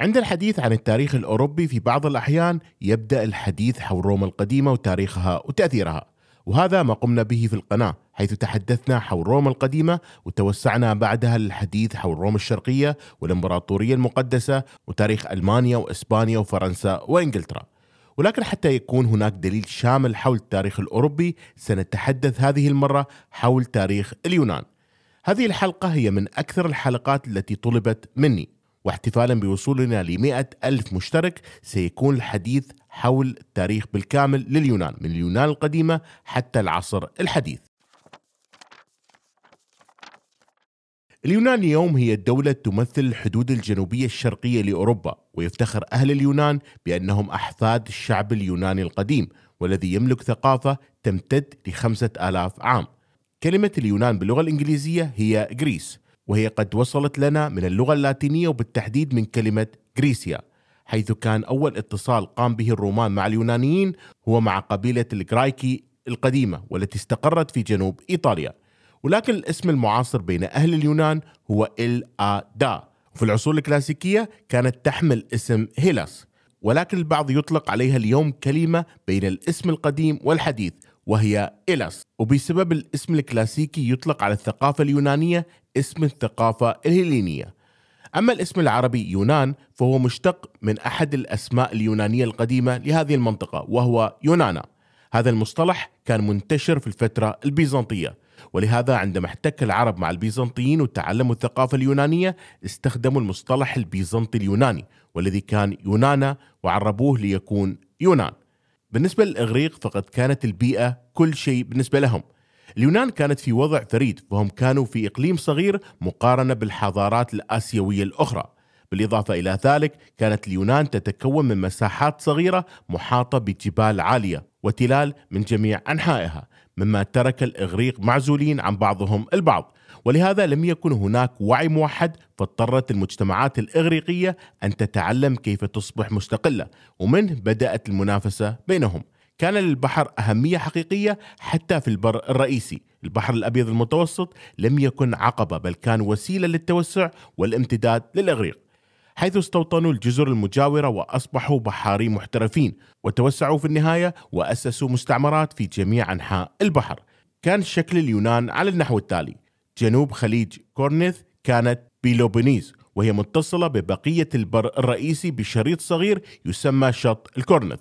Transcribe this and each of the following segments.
عند الحديث عن التاريخ الأوروبي في بعض الأحيان يبدأ الحديث حول روما القديمة وتاريخها وتأثيرها وهذا ما قمنا به في القناة حيث تحدثنا حول روما القديمة وتوسعنا بعدها للحديث حول روما الشرقية والإمبراطورية المقدسة وتاريخ ألمانيا وإسبانيا وفرنسا وإنجلترا ولكن حتى يكون هناك دليل شامل حول التاريخ الأوروبي سنتحدث هذه المرة حول تاريخ اليونان هذه الحلقة هي من أكثر الحلقات التي طلبت مني واحتفالا بوصولنا ل ألف مشترك سيكون الحديث حول التاريخ بالكامل لليونان من اليونان القديمة حتى العصر الحديث اليونان اليوم هي الدولة تمثل الحدود الجنوبية الشرقية لأوروبا ويفتخر أهل اليونان بأنهم أحفاد الشعب اليوناني القديم والذي يملك ثقافة تمتد لخمسة آلاف عام كلمة اليونان باللغة الإنجليزية هي غريس وهي قد وصلت لنا من اللغة اللاتينية وبالتحديد من كلمة غريسيا حيث كان أول اتصال قام به الرومان مع اليونانيين هو مع قبيلة الجرايكي القديمة والتي استقرت في جنوب إيطاليا ولكن الاسم المعاصر بين أهل اليونان هو إل آدا في العصور الكلاسيكية كانت تحمل اسم هيلاس ولكن البعض يطلق عليها اليوم كلمة بين الاسم القديم والحديث وهي إلس وبسبب الاسم الكلاسيكي يطلق على الثقافة اليونانية اسم الثقافة الهيلينية أما الاسم العربي يونان فهو مشتق من أحد الأسماء اليونانية القديمة لهذه المنطقة وهو يونانا هذا المصطلح كان منتشر في الفترة البيزنطية ولهذا عندما احتك العرب مع البيزنطيين وتعلموا الثقافة اليونانية استخدموا المصطلح البيزنطي اليوناني والذي كان يونانا وعربوه ليكون يونان بالنسبة للإغريق فقد كانت البيئة كل شيء بالنسبة لهم اليونان كانت في وضع فريد فهم كانوا في إقليم صغير مقارنة بالحضارات الآسيوية الأخرى بالإضافة إلى ذلك كانت اليونان تتكون من مساحات صغيرة محاطة بجبال عالية وتلال من جميع أنحائها مما ترك الإغريق معزولين عن بعضهم البعض ولهذا لم يكن هناك وعي موحد فاضطرت المجتمعات الإغريقية أن تتعلم كيف تصبح مستقلة ومنه بدأت المنافسة بينهم كان للبحر أهمية حقيقية حتى في البر الرئيسي البحر الأبيض المتوسط لم يكن عقبة بل كان وسيلة للتوسع والامتداد للإغريق حيث استوطنوا الجزر المجاورة وأصبحوا بحاري محترفين وتوسعوا في النهاية وأسسوا مستعمرات في جميع أنحاء البحر كان شكل اليونان على النحو التالي جنوب خليج كورنيث كانت بيلوبونيز وهي متصلة ببقية البر الرئيسي بشريط صغير يسمى شط الكورنث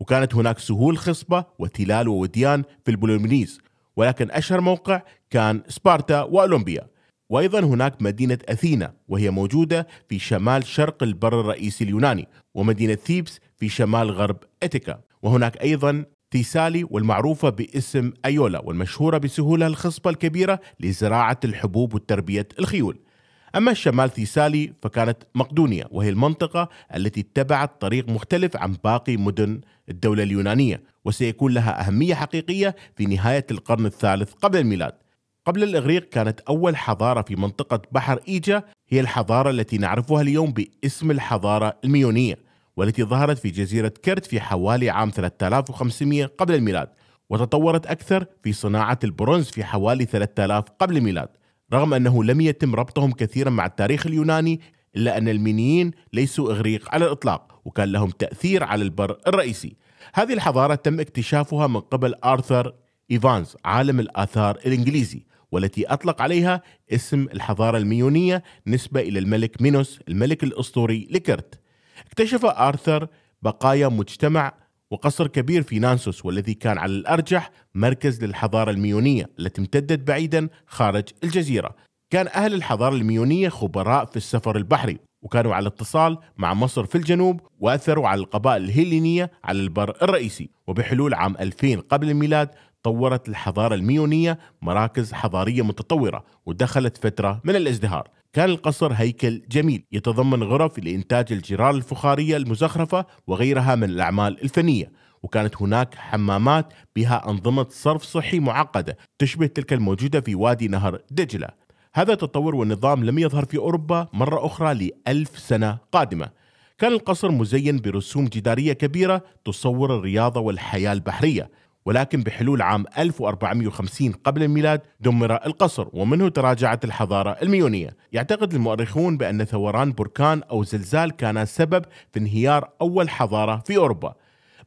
وكانت هناك سهول خصبة وتلال ووديان في البلومنيز ولكن أشهر موقع كان سبارتا وأولمبيا وأيضا هناك مدينة أثينا وهي موجودة في شمال شرق البر الرئيسي اليوناني ومدينة ثيبس في شمال غرب أتيكا وهناك أيضا تيسالي والمعروفة باسم أيولا والمشهورة بسهولها الخصبة الكبيرة لزراعة الحبوب وتربية الخيول أما الشمال تيسالي فكانت مقدونيا وهي المنطقة التي اتبعت طريق مختلف عن باقي مدن الدولة اليونانية وسيكون لها أهمية حقيقية في نهاية القرن الثالث قبل الميلاد قبل الإغريق كانت أول حضارة في منطقة بحر إيجا هي الحضارة التي نعرفها اليوم باسم الحضارة الميونية والتي ظهرت في جزيرة كرت في حوالي عام 3500 قبل الميلاد وتطورت أكثر في صناعة البرونز في حوالي 3000 قبل الميلاد رغم أنه لم يتم ربطهم كثيرا مع التاريخ اليوناني إلا أن المينيين ليسوا إغريق على الإطلاق وكان لهم تأثير على البر الرئيسي هذه الحضارة تم اكتشافها من قبل آرثر إيفانز عالم الآثار الإنجليزي والتي أطلق عليها اسم الحضارة الميونية نسبة إلى الملك مينوس الملك الأسطوري لكرت اكتشف آرثر بقايا مجتمع وقصر كبير في نانسوس والذي كان على الأرجح مركز للحضارة الميونية التي امتدت بعيدا خارج الجزيرة كان أهل الحضارة الميونية خبراء في السفر البحري وكانوا على اتصال مع مصر في الجنوب وأثروا على القبائل الهيلينية على البر الرئيسي وبحلول عام 2000 قبل الميلاد طورت الحضارة الميونية مراكز حضارية متطورة ودخلت فترة من الازدهار كان القصر هيكل جميل يتضمن غرف لإنتاج الجرار الفخارية المزخرفة وغيرها من الأعمال الفنية وكانت هناك حمامات بها أنظمة صرف صحي معقدة تشبه تلك الموجودة في وادي نهر دجلة هذا التطور والنظام لم يظهر في أوروبا مرة أخرى لألف سنة قادمة كان القصر مزين برسوم جدارية كبيرة تصور الرياضة والحياة البحرية ولكن بحلول عام 1450 قبل الميلاد دمر القصر ومنه تراجعت الحضارة الميونية يعتقد المؤرخون بأن ثوران بركان أو زلزال كان سبب في انهيار أول حضارة في أوروبا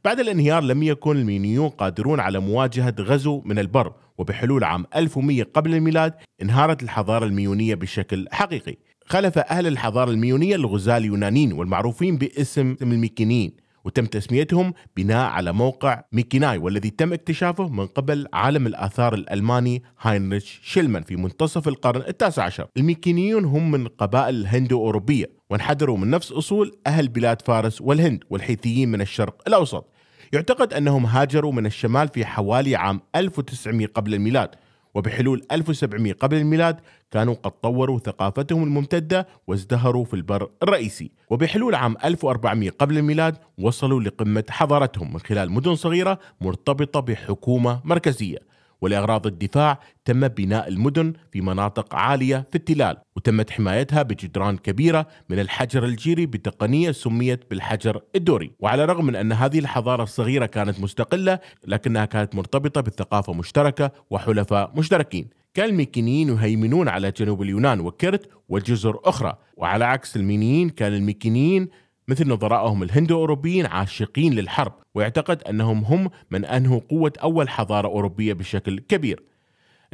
بعد الانهيار لم يكن المينيون قادرون على مواجهة غزو من البر وبحلول عام 1100 قبل الميلاد انهارت الحضارة الميونية بشكل حقيقي خلف أهل الحضارة الميونية الغزال اليونانيين والمعروفين باسم الميكينيين وتم تسميتهم بناء على موقع ميكيناي والذي تم اكتشافه من قبل عالم الآثار الألماني هاينريش شيلمان في منتصف القرن التاسع عشر الميكينيون هم من قبائل الهندو أوروبية وانحدروا من نفس أصول أهل بلاد فارس والهند والحيثيين من الشرق الأوسط يعتقد أنهم هاجروا من الشمال في حوالي عام 1900 قبل الميلاد وبحلول 1700 قبل الميلاد كانوا قد طوروا ثقافتهم الممتدة وازدهروا في البر الرئيسي وبحلول عام 1400 قبل الميلاد وصلوا لقمة حضارتهم من خلال مدن صغيرة مرتبطة بحكومة مركزية ولأغراض الدفاع تم بناء المدن في مناطق عالية في التلال وتمت حمايتها بجدران كبيرة من الحجر الجيري بتقنية سميت بالحجر الدوري وعلى الرغم من أن هذه الحضارة الصغيرة كانت مستقلة لكنها كانت مرتبطة بثقافة مشتركة وحلفاء مشتركين كان الميكينيين يهيمنون على جنوب اليونان وكرت وجزر أخرى وعلى عكس المينيين كان الميكينيين مثل نظرائهم الهندو-أوروبيين عاشقين للحرب ويعتقد أنهم هم من أنهوا قوة أول حضارة أوروبية بشكل كبير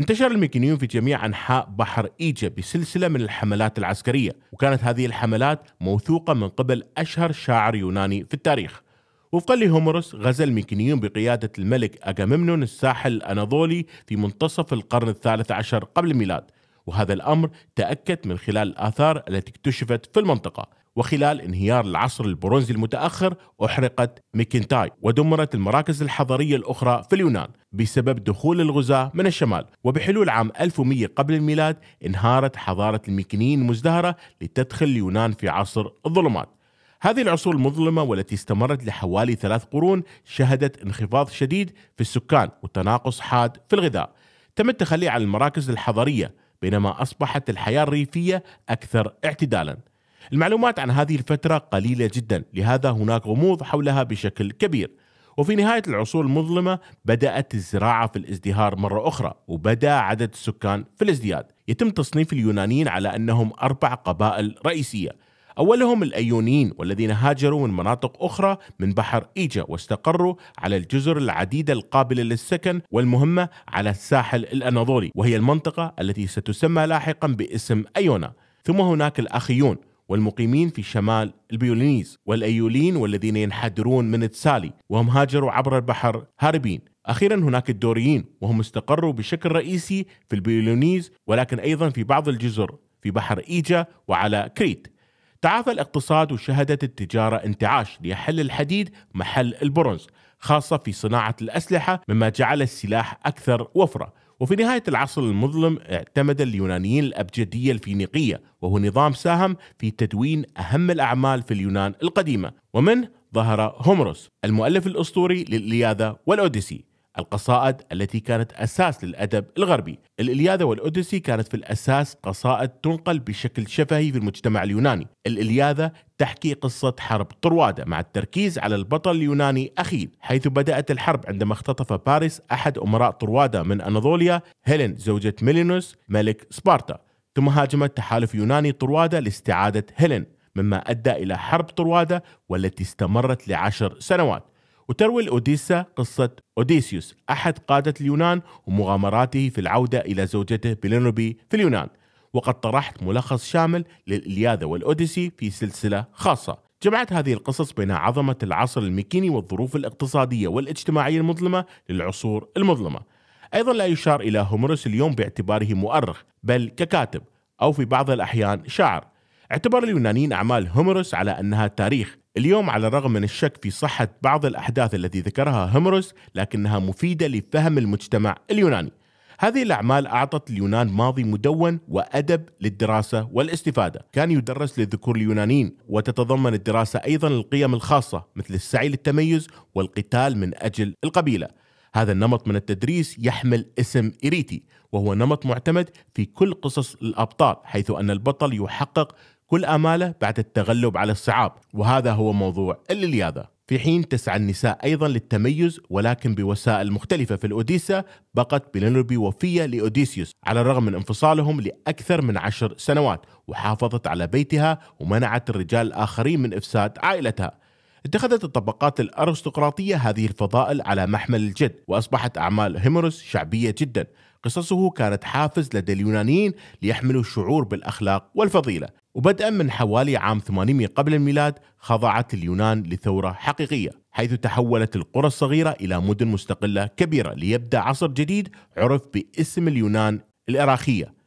انتشر الميكينيون في جميع أنحاء بحر إيجا بسلسلة من الحملات العسكرية وكانت هذه الحملات موثوقة من قبل أشهر شاعر يوناني في التاريخ وفقا لهوموروس غزا الميكينيون بقيادة الملك أجاممنون الساحل الأناضولي في منتصف القرن الثالث عشر قبل الميلاد وهذا الأمر تأكد من خلال الآثار التي اكتشفت في المنطقة وخلال انهيار العصر البرونزي المتأخر أحرقت ميكنتاي ودمرت المراكز الحضرية الأخرى في اليونان بسبب دخول الغزاة من الشمال وبحلول عام 1100 قبل الميلاد انهارت حضارة الميكنيين المزدهرة لتدخل اليونان في عصر الظلمات هذه العصور المظلمة والتي استمرت لحوالي ثلاث قرون شهدت انخفاض شديد في السكان وتناقص حاد في الغذاء تم التخلي عن المراكز الحضرية بينما أصبحت الحياة الريفية أكثر اعتدالاً المعلومات عن هذه الفترة قليلة جدا لهذا هناك غموض حولها بشكل كبير وفي نهاية العصور المظلمة بدأت الزراعة في الازدهار مرة أخرى وبدأ عدد السكان في الازدياد يتم تصنيف اليونانيين على أنهم أربع قبائل رئيسية أولهم الأيونيين والذين هاجروا من مناطق أخرى من بحر إيجا واستقروا على الجزر العديدة القابلة للسكن والمهمة على الساحل الأناضولي وهي المنطقة التي ستسمى لاحقا باسم أيونا ثم هناك الأخيون والمقيمين في شمال البيولينيز والأيولين والذين ينحدرون من تسالي وهم هاجروا عبر البحر هاربين أخيرا هناك الدوريين وهم استقروا بشكل رئيسي في البيولينيز ولكن أيضا في بعض الجزر في بحر إيجا وعلى كريت تعافى الاقتصاد وشهدت التجارة انتعاش ليحل الحديد محل البرونز خاصة في صناعة الأسلحة مما جعل السلاح أكثر وفرة وفي نهاية العصر المظلم اعتمد اليونانيين الأبجدية الفينيقية وهو نظام ساهم في تدوين أهم الأعمال في اليونان القديمة ومنه ظهر هومروس المؤلف الأسطوري للإلياذة والأوديسي القصائد التي كانت أساس للأدب الغربي الإلياذة والأوديسي كانت في الأساس قصائد تنقل بشكل شفهي في المجتمع اليوناني الإلياذة تحكي قصة حرب طروادة مع التركيز على البطل اليوناني أخيل حيث بدأت الحرب عندما اختطف باريس أحد أمراء طروادة من أناضوليا هيلين زوجة ميلينوس ملك سبارتا ثم هاجمت تحالف يوناني طروادة لاستعادة هيلين مما أدى إلى حرب طروادة والتي استمرت لعشر سنوات وتروي الأوديسا قصة أوديسيوس أحد قادة اليونان ومغامراته في العودة إلى زوجته بلينوبي في اليونان وقد طرحت ملخص شامل للإلياذة والأوديسي في سلسلة خاصة جمعت هذه القصص بين عظمة العصر الميكيني والظروف الاقتصادية والاجتماعية المظلمة للعصور المظلمة أيضا لا يشار إلى هوميروس اليوم باعتباره مؤرخ بل ككاتب أو في بعض الأحيان شاعر اعتبر اليونانيين أعمال هوميروس على أنها تاريخ اليوم على الرغم من الشك في صحة بعض الأحداث التي ذكرها هوميروس لكنها مفيدة لفهم المجتمع اليوناني هذه الأعمال أعطت اليونان ماضي مدون وأدب للدراسة والاستفادة كان يدرس للذكور اليونانيين وتتضمن الدراسة أيضا القيم الخاصة مثل السعي للتميز والقتال من أجل القبيلة هذا النمط من التدريس يحمل اسم إريتي وهو نمط معتمد في كل قصص الأبطال حيث أن البطل يحقق كل اماله بعد التغلب على الصعاب وهذا هو موضوع اللياذه في حين تسعى النساء ايضا للتميز ولكن بوسائل مختلفه في الاوديسا بقت بلينوبي وفيه لاوديسيوس على الرغم من انفصالهم لاكثر من عشر سنوات وحافظت على بيتها ومنعت الرجال الاخرين من افساد عائلتها اتخذت الطبقات الارستقراطيه هذه الفضائل على محمل الجد واصبحت اعمال هيموروس شعبيه جدا قصصه كانت حافز لدى اليونانيين ليحملوا الشعور بالأخلاق والفضيلة وبدءا من حوالي عام 800 قبل الميلاد خضعت اليونان لثورة حقيقية حيث تحولت القرى الصغيرة إلى مدن مستقلة كبيرة ليبدأ عصر جديد عرف باسم اليونان الإراخية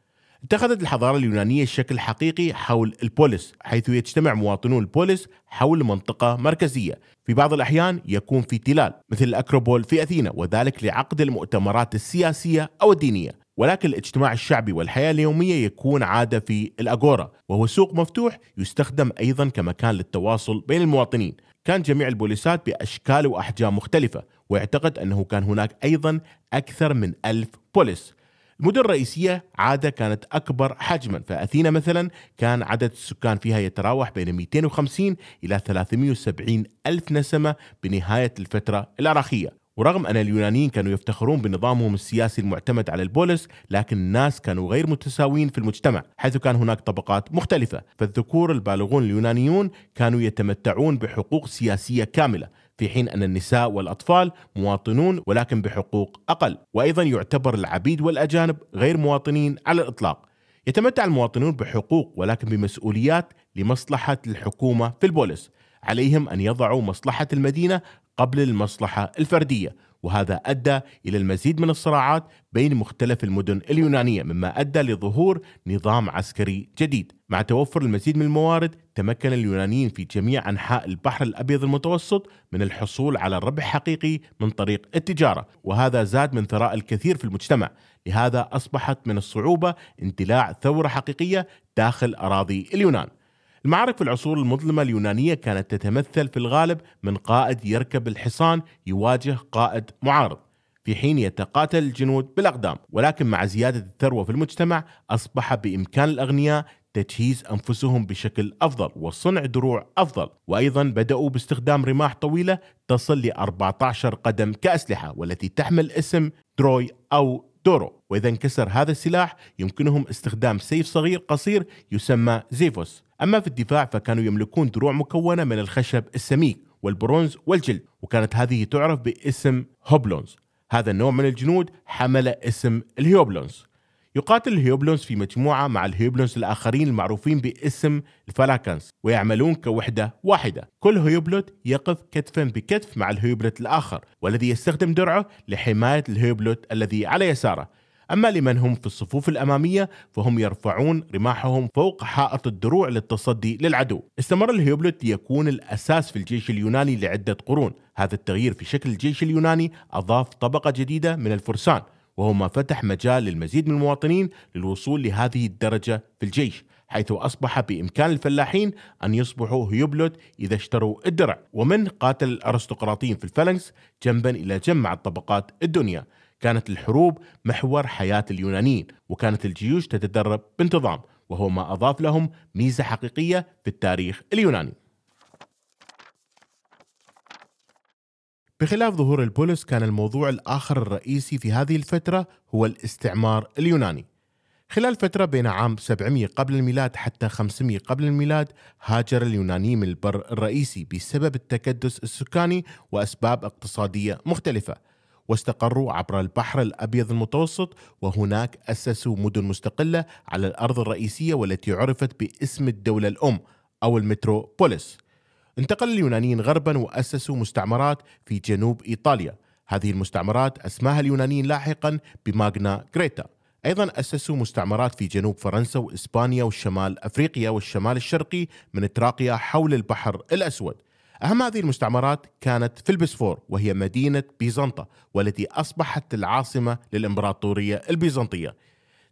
اتخذت الحضارة اليونانية شكل حقيقي حول البوليس حيث يجتمع مواطنو البوليس حول منطقة مركزية في بعض الأحيان يكون في تلال مثل الأكروبول في أثينا وذلك لعقد المؤتمرات السياسية أو الدينية ولكن الاجتماع الشعبي والحياة اليومية يكون عادة في الاغورا وهو سوق مفتوح يستخدم أيضا كمكان للتواصل بين المواطنين كان جميع البوليسات بأشكال وأحجام مختلفة ويعتقد أنه كان هناك أيضا أكثر من ألف بوليس المدن الرئيسية عادة كانت أكبر حجما فأثينا مثلا كان عدد السكان فيها يتراوح بين 250 إلى 370 ألف نسمة بنهاية الفترة الأراخية ورغم أن اليونانيين كانوا يفتخرون بنظامهم السياسي المعتمد على البولس لكن الناس كانوا غير متساويين في المجتمع حيث كان هناك طبقات مختلفة فالذكور البالغون اليونانيون كانوا يتمتعون بحقوق سياسية كاملة في حين أن النساء والأطفال مواطنون ولكن بحقوق أقل وأيضا يعتبر العبيد والأجانب غير مواطنين على الإطلاق يتمتع المواطنون بحقوق ولكن بمسؤوليات لمصلحة الحكومة في البوليس عليهم أن يضعوا مصلحة المدينة قبل المصلحة الفردية وهذا أدى إلى المزيد من الصراعات بين مختلف المدن اليونانية مما أدى لظهور نظام عسكري جديد مع توفر المزيد من الموارد تمكن اليونانيين في جميع أنحاء البحر الأبيض المتوسط من الحصول على ربح حقيقي من طريق التجارة وهذا زاد من ثراء الكثير في المجتمع لهذا أصبحت من الصعوبة اندلاع ثورة حقيقية داخل أراضي اليونان المعارك في العصور المظلمة اليونانية كانت تتمثل في الغالب من قائد يركب الحصان يواجه قائد معارض في حين يتقاتل الجنود بالأقدام ولكن مع زيادة الثروة في المجتمع أصبح بإمكان الأغنياء تجهيز أنفسهم بشكل أفضل وصنع دروع أفضل وأيضا بدأوا باستخدام رماح طويلة تصل ل 14 قدم كأسلحة والتي تحمل اسم دروي أو دورو وإذا انكسر هذا السلاح يمكنهم استخدام سيف صغير قصير يسمى زيفوس أما في الدفاع فكانوا يملكون دروع مكونة من الخشب السميك والبرونز والجلد وكانت هذه تعرف باسم هوبلونز هذا النوع من الجنود حمل اسم الهيوبلونز يقاتل الهيوبلونز في مجموعة مع الهيوبلونز الآخرين المعروفين باسم الفلاكنز ويعملون كوحدة واحدة كل هيوبلوت يقف كتفا بكتف مع الهيوبلوت الآخر والذي يستخدم درعه لحماية الهيوبلوت الذي على يساره أما لمن هم في الصفوف الأمامية فهم يرفعون رماحهم فوق حائط الدروع للتصدي للعدو استمر الهيوبلت ليكون الأساس في الجيش اليوناني لعدة قرون هذا التغيير في شكل الجيش اليوناني أضاف طبقة جديدة من الفرسان وهو ما فتح مجال للمزيد من المواطنين للوصول لهذه الدرجة في الجيش حيث أصبح بإمكان الفلاحين أن يصبحوا هيوبلوت إذا اشتروا الدرع ومن قاتل الأرستقراطيين في الفلنكس جنبا إلى جنب مع الطبقات الدنيا كانت الحروب محور حياة اليونانيين وكانت الجيوش تتدرب بانتظام وهو ما أضاف لهم ميزة حقيقية في التاريخ اليوناني بخلاف ظهور البولس كان الموضوع الآخر الرئيسي في هذه الفترة هو الاستعمار اليوناني خلال فترة بين عام 700 قبل الميلاد حتى 500 قبل الميلاد هاجر اليونانيين من البر الرئيسي بسبب التكدس السكاني وأسباب اقتصادية مختلفة واستقروا عبر البحر الأبيض المتوسط وهناك أسسوا مدن مستقلة على الأرض الرئيسية والتي عرفت باسم الدولة الأم أو المتروبوليس انتقل اليونانيين غربا وأسسوا مستعمرات في جنوب إيطاليا هذه المستعمرات أسماها اليونانيين لاحقا بماغنا كريتا أيضا أسسوا مستعمرات في جنوب فرنسا وإسبانيا والشمال أفريقيا والشمال الشرقي من تراقيا حول البحر الأسود أهم هذه المستعمرات كانت في البسفور وهي مدينة بيزنطة والتي أصبحت العاصمة للإمبراطورية البيزنطية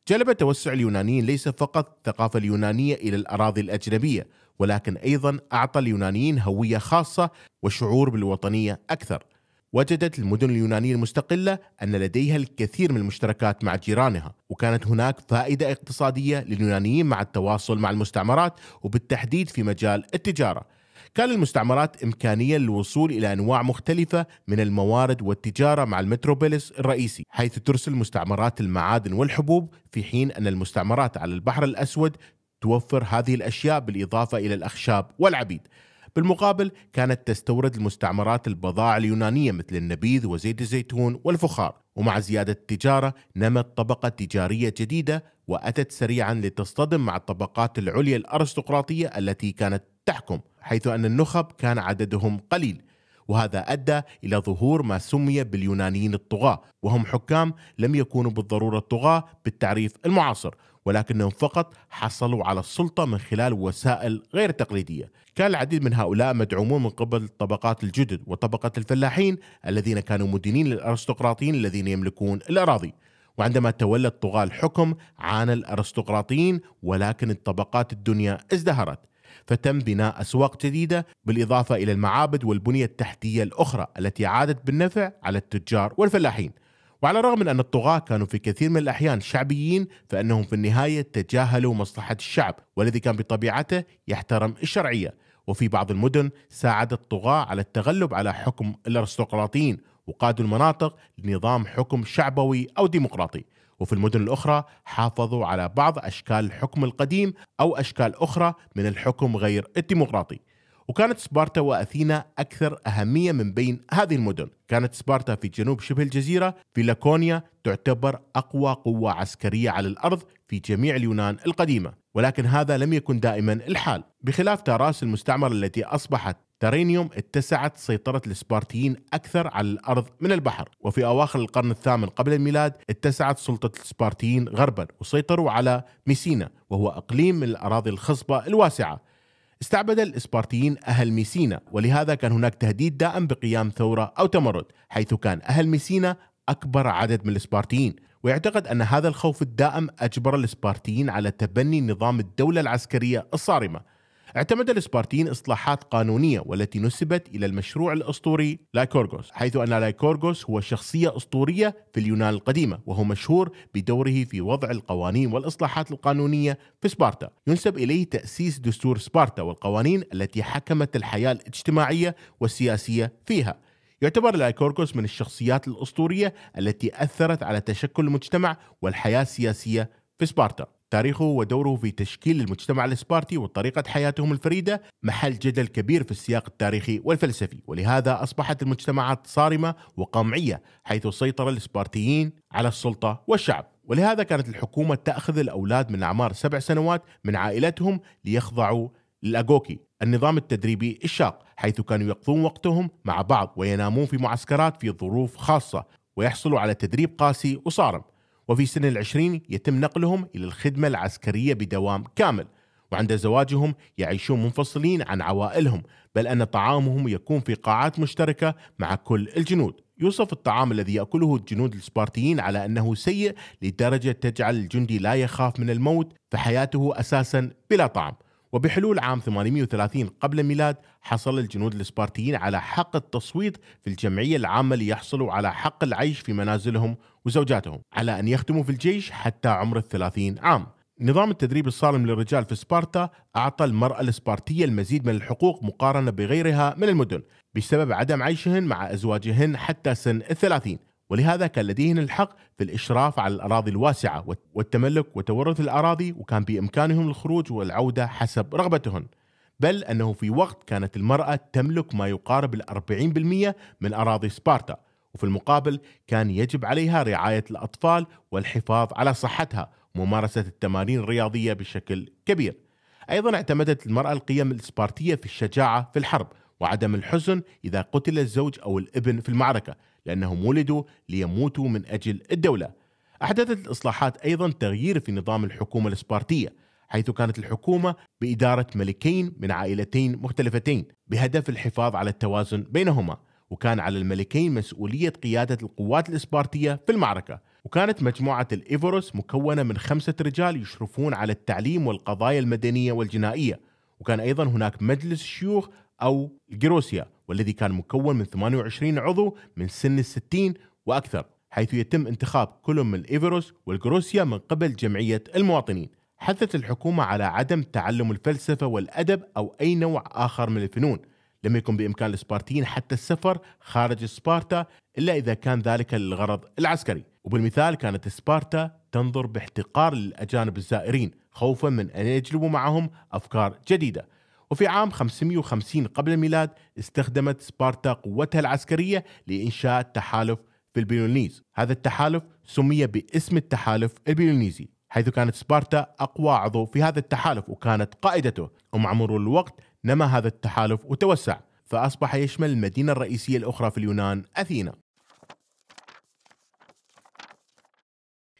جلب توسع اليونانيين ليس فقط الثقافة اليونانية إلى الأراضي الأجنبية ولكن أيضا أعطى اليونانيين هوية خاصة وشعور بالوطنية أكثر وجدت المدن اليونانية المستقلة أن لديها الكثير من المشتركات مع جيرانها وكانت هناك فائدة اقتصادية لليونانيين مع التواصل مع المستعمرات وبالتحديد في مجال التجارة كان للمستعمرات إمكانية للوصول إلى أنواع مختلفة من الموارد والتجارة مع المتروبوليس الرئيسي حيث ترسل مستعمرات المعادن والحبوب في حين أن المستعمرات على البحر الأسود توفر هذه الأشياء بالإضافة إلى الأخشاب والعبيد بالمقابل كانت تستورد المستعمرات البضائع اليونانية مثل النبيذ وزيت الزيتون والفخار ومع زيادة التجارة نمت طبقة تجارية جديدة وأتت سريعا لتصطدم مع الطبقات العليا الأرستقراطية التي كانت تحكم حيث أن النخب كان عددهم قليل وهذا أدى إلى ظهور ما سمي باليونانيين الطغاة وهم حكام لم يكونوا بالضرورة طغاة بالتعريف المعاصر ولكنهم فقط حصلوا على السلطة من خلال وسائل غير تقليدية كان العديد من هؤلاء مدعومون من قبل طبقات الجدد وطبقة الفلاحين الذين كانوا مدينين للأرستقراطيين الذين يملكون الأراضي وعندما تولى الطغاة الحكم عانى الأرستقراطيين ولكن الطبقات الدنيا ازدهرت فتم بناء أسواق جديدة بالإضافة إلى المعابد والبنية التحتية الأخرى التي عادت بالنفع على التجار والفلاحين وعلى الرغم من أن الطغاة كانوا في كثير من الأحيان شعبيين فإنهم في النهاية تجاهلوا مصلحة الشعب والذي كان بطبيعته يحترم الشرعية وفي بعض المدن ساعد الطغاة على التغلب على حكم الأرستقراطيين وقادوا المناطق لنظام حكم شعبوي أو ديمقراطي وفي المدن الأخرى حافظوا على بعض أشكال الحكم القديم أو أشكال أخرى من الحكم غير الديمقراطي وكانت سبارتا وأثينا أكثر أهمية من بين هذه المدن كانت سبارتا في جنوب شبه الجزيرة في لاكونيا تعتبر أقوى قوة عسكرية على الأرض في جميع اليونان القديمة ولكن هذا لم يكن دائما الحال بخلاف تاراس المستعمرة التي أصبحت ترينيوم اتسعت سيطرة السبارتيين أكثر على الأرض من البحر وفي أواخر القرن الثامن قبل الميلاد اتسعت سلطة السبارتيين غربا وسيطروا على ميسينا وهو أقليم من الأراضي الخصبة الواسعة استعبد الإسبارتيين أهل ميسينا ولهذا كان هناك تهديد دائم بقيام ثورة أو تمرد حيث كان أهل ميسينا أكبر عدد من الإسبارتيين ويعتقد أن هذا الخوف الدائم أجبر الإسبارتيين على تبني نظام الدولة العسكرية الصارمة اعتمد الاسبارتيين اصلاحات قانونية والتي نسبت إلى المشروع الأسطوري لايكورغوس حيث أن لايكورغوس هو شخصية أسطورية في اليونان القديمة وهو مشهور بدوره في وضع القوانين والإصلاحات القانونية في سبارتا ينسب إليه تأسيس دستور سبارتا والقوانين التي حكمت الحياة الاجتماعية والسياسية فيها يعتبر لايكورغوس من الشخصيات الأسطورية التي أثرت على تشكل المجتمع والحياة السياسية في سبارتا تاريخه ودوره في تشكيل المجتمع الاسبارتي وطريقه حياتهم الفريده محل جدل كبير في السياق التاريخي والفلسفي، ولهذا اصبحت المجتمعات صارمه وقمعيه حيث سيطر الاسبارتيين على السلطه والشعب. ولهذا كانت الحكومة تأخذ الأولاد من أعمار سبع سنوات من عائلتهم ليخضعوا للأغوكي النظام التدريبي الشاق حيث كانوا يقضون وقتهم مع بعض وينامون في معسكرات في ظروف خاصة ويحصلوا على تدريب قاسي وصارم وفي سن العشرين يتم نقلهم إلى الخدمة العسكرية بدوام كامل وعند زواجهم يعيشون منفصلين عن عوائلهم بل أن طعامهم يكون في قاعات مشتركة مع كل الجنود يوصف الطعام الذي يأكله الجنود السبارتيين على أنه سيء لدرجة تجعل الجندي لا يخاف من الموت فحياته أساسا بلا طعم وبحلول عام 830 قبل الميلاد حصل الجنود الإسبارتيين على حق التصويت في الجمعية العامة ليحصلوا على حق العيش في منازلهم وزوجاتهم على أن يخدموا في الجيش حتى عمر الثلاثين عام نظام التدريب الصارم للرجال في سبارتا أعطى المرأة الإسبارتية المزيد من الحقوق مقارنة بغيرها من المدن بسبب عدم عيشهن مع أزواجهن حتى سن الثلاثين ولهذا كان لديهن الحق في الإشراف على الأراضي الواسعة والتملك وتورث الأراضي وكان بإمكانهم الخروج والعودة حسب رغبتهن بل أنه في وقت كانت المرأة تملك ما يقارب الأربعين بالمئة من أراضي سبارتا وفي المقابل كان يجب عليها رعاية الأطفال والحفاظ على صحتها وممارسة التمارين الرياضية بشكل كبير أيضا اعتمدت المرأة القيم الإسبارتية في الشجاعة في الحرب وعدم الحزن إذا قتل الزوج أو الابن في المعركة لأنهم ولدوا ليموتوا من أجل الدولة أحدثت الإصلاحات أيضا تغيير في نظام الحكومة الإسبارتية حيث كانت الحكومة بإدارة ملكين من عائلتين مختلفتين بهدف الحفاظ على التوازن بينهما وكان على الملكين مسؤولية قيادة القوات الإسبارتية في المعركة وكانت مجموعة الإيفوروس مكونة من خمسة رجال يشرفون على التعليم والقضايا المدنية والجنائية وكان أيضا هناك مجلس الشيوخ أو الجروسيا والذي كان مكون من 28 عضو من سن الستين وأكثر حيث يتم انتخاب كل من الإيفروس والجروسيا من قبل جمعية المواطنين حثت الحكومة على عدم تعلم الفلسفة والأدب أو أي نوع آخر من الفنون لم يكن بإمكان الإسبارتيين حتى السفر خارج سبارتا إلا إذا كان ذلك للغرض العسكري وبالمثال كانت سبارتا تنظر باحتقار للأجانب الزائرين خوفا من أن يجلبوا معهم أفكار جديدة وفي عام 550 قبل الميلاد استخدمت سبارتا قوتها العسكرية لإنشاء تحالف في البيلونيز هذا التحالف سمي باسم التحالف البيلونيزي حيث كانت سبارتا أقوى عضو في هذا التحالف وكانت قائدته ومع مرور الوقت نما هذا التحالف وتوسع فأصبح يشمل المدينة الرئيسية الأخرى في اليونان أثينا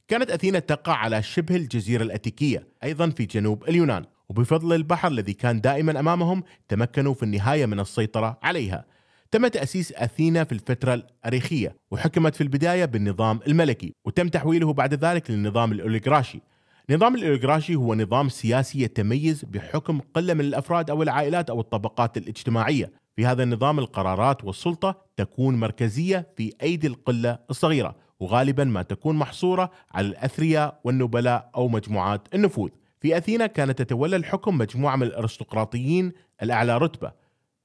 كانت أثينا تقع على شبه الجزيرة الأتيكية أيضا في جنوب اليونان وبفضل البحر الذي كان دائما امامهم تمكنوا في النهايه من السيطره عليها. تم تأسيس أثينا في الفترة الأريخية وحكمت في البداية بالنظام الملكي وتم تحويله بعد ذلك للنظام الأوليغراشي نظام الأوليغراشي هو نظام سياسي يتميز بحكم قلة من الأفراد أو العائلات أو الطبقات الاجتماعية في هذا النظام القرارات والسلطة تكون مركزية في أيدي القلة الصغيرة وغالبا ما تكون محصورة على الأثرياء والنبلاء أو مجموعات النفوذ في أثينا كانت تتولى الحكم مجموعة من الأرستقراطيين الأعلى رتبة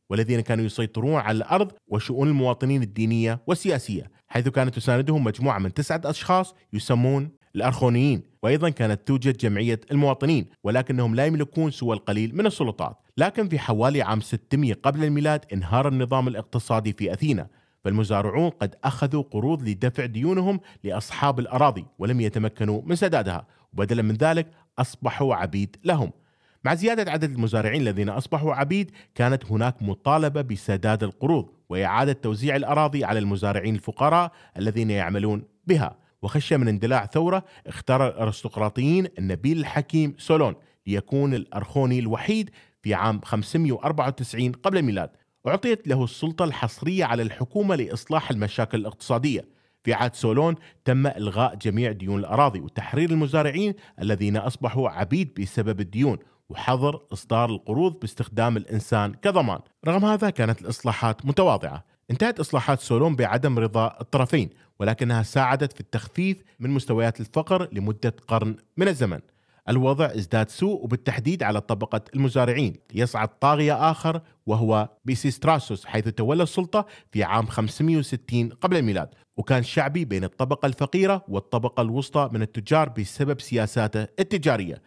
والذين كانوا يسيطرون على الأرض وشؤون المواطنين الدينية والسياسية حيث كانت تساندهم مجموعة من تسعة أشخاص يسمون الأرخونيين وأيضا كانت توجد جمعية المواطنين ولكنهم لا يملكون سوى القليل من السلطات لكن في حوالي عام 600 قبل الميلاد انهار النظام الاقتصادي في أثينا فالمزارعون قد أخذوا قروض لدفع ديونهم لأصحاب الأراضي ولم يتمكنوا من سدادها وبدلا من ذلك أصبحوا عبيد لهم مع زيادة عدد المزارعين الذين أصبحوا عبيد كانت هناك مطالبة بسداد القروض وإعادة توزيع الأراضي على المزارعين الفقراء الذين يعملون بها وخشية من اندلاع ثورة اختار الأرستقراطيين النبيل الحكيم سولون ليكون الأرخوني الوحيد في عام 594 قبل الميلاد أعطيت له السلطة الحصرية على الحكومة لإصلاح المشاكل الاقتصادية في عهد سولون تم إلغاء جميع ديون الأراضي وتحرير المزارعين الذين أصبحوا عبيد بسبب الديون وحظر إصدار القروض باستخدام الإنسان كضمان رغم هذا كانت الإصلاحات متواضعة انتهت إصلاحات سولون بعدم رضا الطرفين ولكنها ساعدت في التخفيف من مستويات الفقر لمدة قرن من الزمن الوضع ازداد سوء وبالتحديد على طبقة المزارعين يصعد طاغية آخر وهو بيسيستراسوس حيث تولى السلطة في عام 560 قبل الميلاد وكان شعبي بين الطبقة الفقيرة والطبقة الوسطى من التجار بسبب سياساته التجارية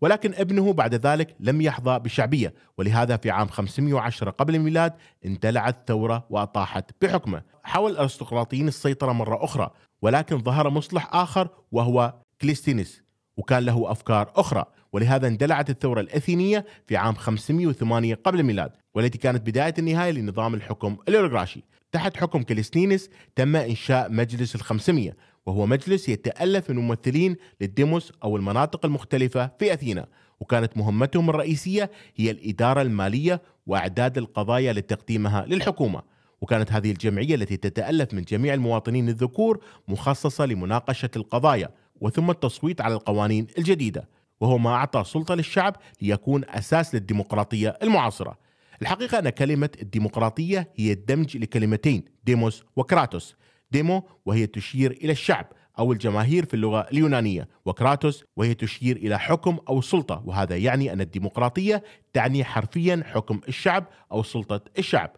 ولكن ابنه بعد ذلك لم يحظى بشعبية ولهذا في عام 510 قبل الميلاد اندلعت ثورة وأطاحت بحكمه حاول الأرستقراطيين السيطرة مرة أخرى ولكن ظهر مصلح آخر وهو كليستينس وكان له أفكار أخرى ولهذا اندلعت الثورة الأثينية في عام 508 قبل الميلاد والتي كانت بداية النهاية لنظام الحكم الأولغراشي تحت حكم كاليسنينس تم إنشاء مجلس الخمسمية وهو مجلس يتألف من ممثلين للديموس أو المناطق المختلفة في أثينا وكانت مهمتهم الرئيسية هي الإدارة المالية وإعداد القضايا لتقديمها للحكومة وكانت هذه الجمعية التي تتألف من جميع المواطنين الذكور مخصصة لمناقشة القضايا وثم التصويت على القوانين الجديدة وهو ما أعطى سلطة للشعب ليكون أساس للديمقراطية المعاصرة الحقيقة أن كلمة الديمقراطية هي الدمج لكلمتين ديموس وكراتوس ديمو وهي تشير إلى الشعب أو الجماهير في اللغة اليونانية وكراتوس وهي تشير إلى حكم أو سلطة وهذا يعني أن الديمقراطية تعني حرفيا حكم الشعب أو سلطة الشعب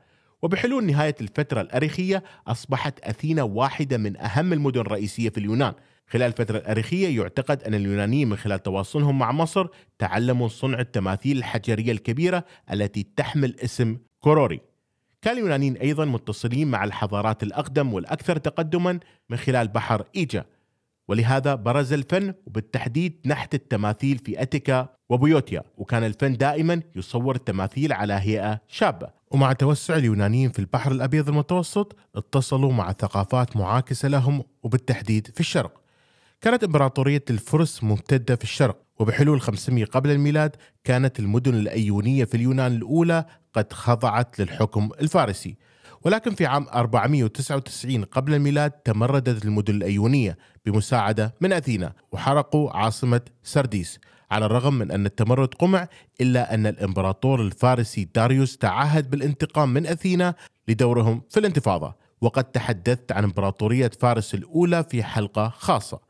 وبحلول نهاية الفترة الأريخية أصبحت أثينا واحدة من أهم المدن الرئيسية في اليونان خلال الفترة التاريخية يعتقد أن اليونانيين من خلال تواصلهم مع مصر تعلموا صنع التماثيل الحجرية الكبيرة التي تحمل اسم كوروري كان اليونانيين أيضا متصلين مع الحضارات الأقدم والأكثر تقدما من خلال بحر إيجا ولهذا برز الفن وبالتحديد نحت التماثيل في أتيكا وبيوتيا وكان الفن دائما يصور التماثيل على هيئة شابة ومع توسع اليونانيين في البحر الأبيض المتوسط اتصلوا مع ثقافات معاكسة لهم وبالتحديد في الشرق كانت إمبراطورية الفرس ممتدة في الشرق وبحلول 500 قبل الميلاد كانت المدن الأيونية في اليونان الأولى قد خضعت للحكم الفارسي ولكن في عام 499 قبل الميلاد تمردت المدن الأيونية بمساعدة من أثينا وحرقوا عاصمة سرديس على الرغم من أن التمرد قمع إلا أن الإمبراطور الفارسي داريوس تعهد بالانتقام من أثينا لدورهم في الانتفاضة وقد تحدثت عن إمبراطورية فارس الأولى في حلقة خاصة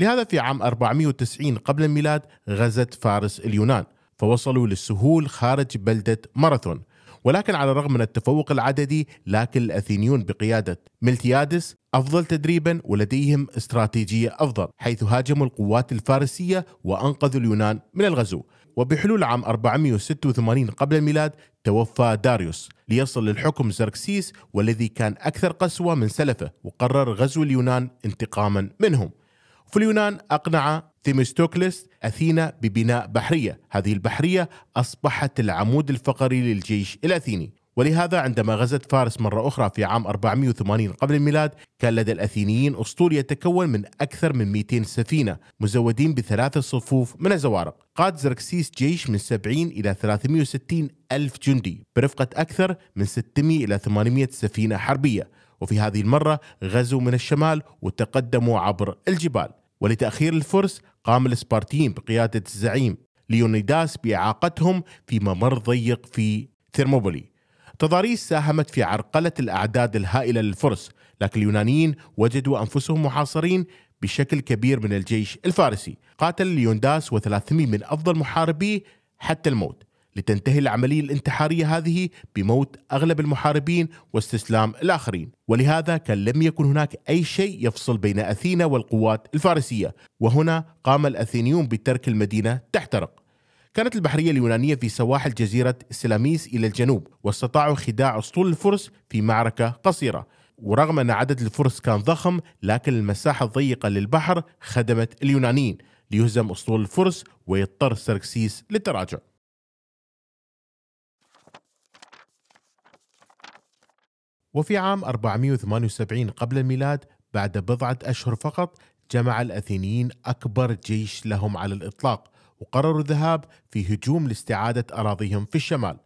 لهذا في عام 490 قبل الميلاد غزت فارس اليونان فوصلوا للسهول خارج بلدة ماراثون ولكن على الرغم من التفوق العددي لكن الأثينيون بقيادة ملتيادس أفضل تدريبا ولديهم استراتيجية أفضل حيث هاجموا القوات الفارسية وأنقذوا اليونان من الغزو وبحلول عام 486 قبل الميلاد توفى داريوس ليصل للحكم زركسيس والذي كان أكثر قسوة من سلفه وقرر غزو اليونان انتقاما منهم في اليونان أقنع ثيمستوكلس أثينا ببناء بحرية هذه البحرية أصبحت العمود الفقري للجيش الأثيني ولهذا عندما غزت فارس مرة أخرى في عام 480 قبل الميلاد كان لدى الأثينيين أسطول يتكون من أكثر من 200 سفينة مزودين بثلاث صفوف من الزوارق قاد زركسيس جيش من 70 إلى 360 ألف جندي برفقة أكثر من 600 إلى 800 سفينة حربية وفي هذه المرة غزوا من الشمال وتقدموا عبر الجبال ولتأخير الفرس قام الاسبارتيين بقيادة الزعيم ليونيداس بإعاقتهم في ممر ضيق في ثيرموبولي تضاريس ساهمت في عرقلة الأعداد الهائلة للفرس لكن اليونانيين وجدوا أنفسهم محاصرين بشكل كبير من الجيش الفارسي قاتل ليونداس و300 من أفضل محاربيه حتى الموت لتنتهي العملية الانتحارية هذه بموت أغلب المحاربين واستسلام الآخرين ولهذا كان لم يكن هناك أي شيء يفصل بين أثينا والقوات الفارسية وهنا قام الأثينيون بترك المدينة تحترق كانت البحرية اليونانية في سواحل جزيرة سلاميس إلى الجنوب واستطاعوا خداع أسطول الفرس في معركة قصيرة ورغم أن عدد الفرس كان ضخم لكن المساحة الضيقة للبحر خدمت اليونانيين ليهزم أسطول الفرس ويضطر سركسيس للتراجع وفي عام 478 قبل الميلاد بعد بضعة أشهر فقط جمع الأثينيين أكبر جيش لهم على الإطلاق وقرروا الذهاب في هجوم لاستعادة أراضيهم في الشمال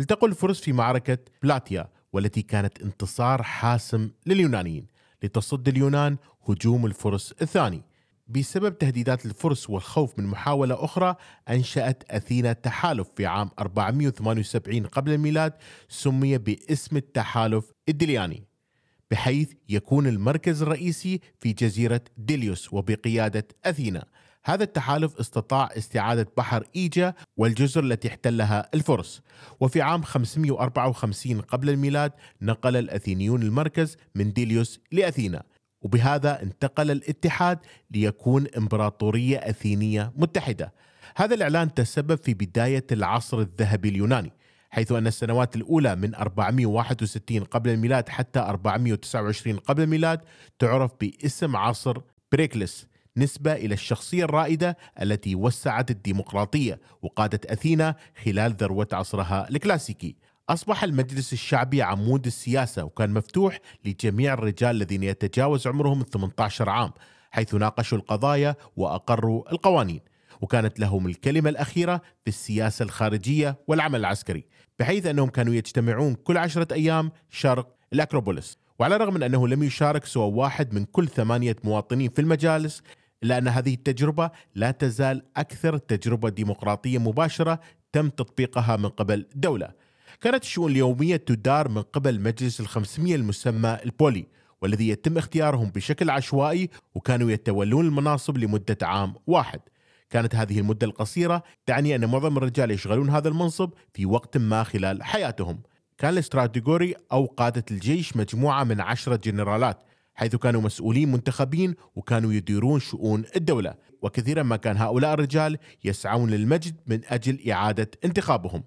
التقوا الفرس في معركة بلاتيا والتي كانت انتصار حاسم لليونانيين لتصد اليونان هجوم الفرس الثاني بسبب تهديدات الفرس والخوف من محاولة أخرى أنشأت أثينا تحالف في عام 478 قبل الميلاد سمي باسم التحالف الدلياني بحيث يكون المركز الرئيسي في جزيرة ديليوس وبقيادة أثينا هذا التحالف استطاع استعادة بحر إيجا والجزر التي احتلها الفرس وفي عام 554 قبل الميلاد نقل الأثينيون المركز من ديليوس لأثينا وبهذا انتقل الاتحاد ليكون إمبراطورية أثينية متحدة هذا الإعلان تسبب في بداية العصر الذهبي اليوناني حيث أن السنوات الأولى من 461 قبل الميلاد حتى 429 قبل الميلاد تعرف باسم عصر بريكلس نسبة إلى الشخصية الرائدة التي وسعت الديمقراطية وقادت أثينا خلال ذروة عصرها الكلاسيكي أصبح المجلس الشعبي عمود السياسة وكان مفتوح لجميع الرجال الذين يتجاوز عمرهم 18 عام حيث ناقشوا القضايا وأقروا القوانين وكانت لهم الكلمة الأخيرة في السياسة الخارجية والعمل العسكري بحيث أنهم كانوا يجتمعون كل عشرة أيام شرق الأكروبوليس وعلى الرغم من أنه لم يشارك سوى واحد من كل ثمانية مواطنين في المجالس إلا أن هذه التجربة لا تزال أكثر تجربة ديمقراطية مباشرة تم تطبيقها من قبل دولة كانت الشؤون اليومية تدار من قبل مجلس الخمسمية المسمى البولي والذي يتم اختيارهم بشكل عشوائي وكانوا يتولون المناصب لمدة عام واحد كانت هذه المدة القصيرة تعني أن معظم الرجال يشغلون هذا المنصب في وقت ما خلال حياتهم كان الاستراتيجوري أو قادة الجيش مجموعة من عشرة جنرالات حيث كانوا مسؤولين منتخبين وكانوا يديرون شؤون الدولة وكثيرا ما كان هؤلاء الرجال يسعون للمجد من أجل إعادة انتخابهم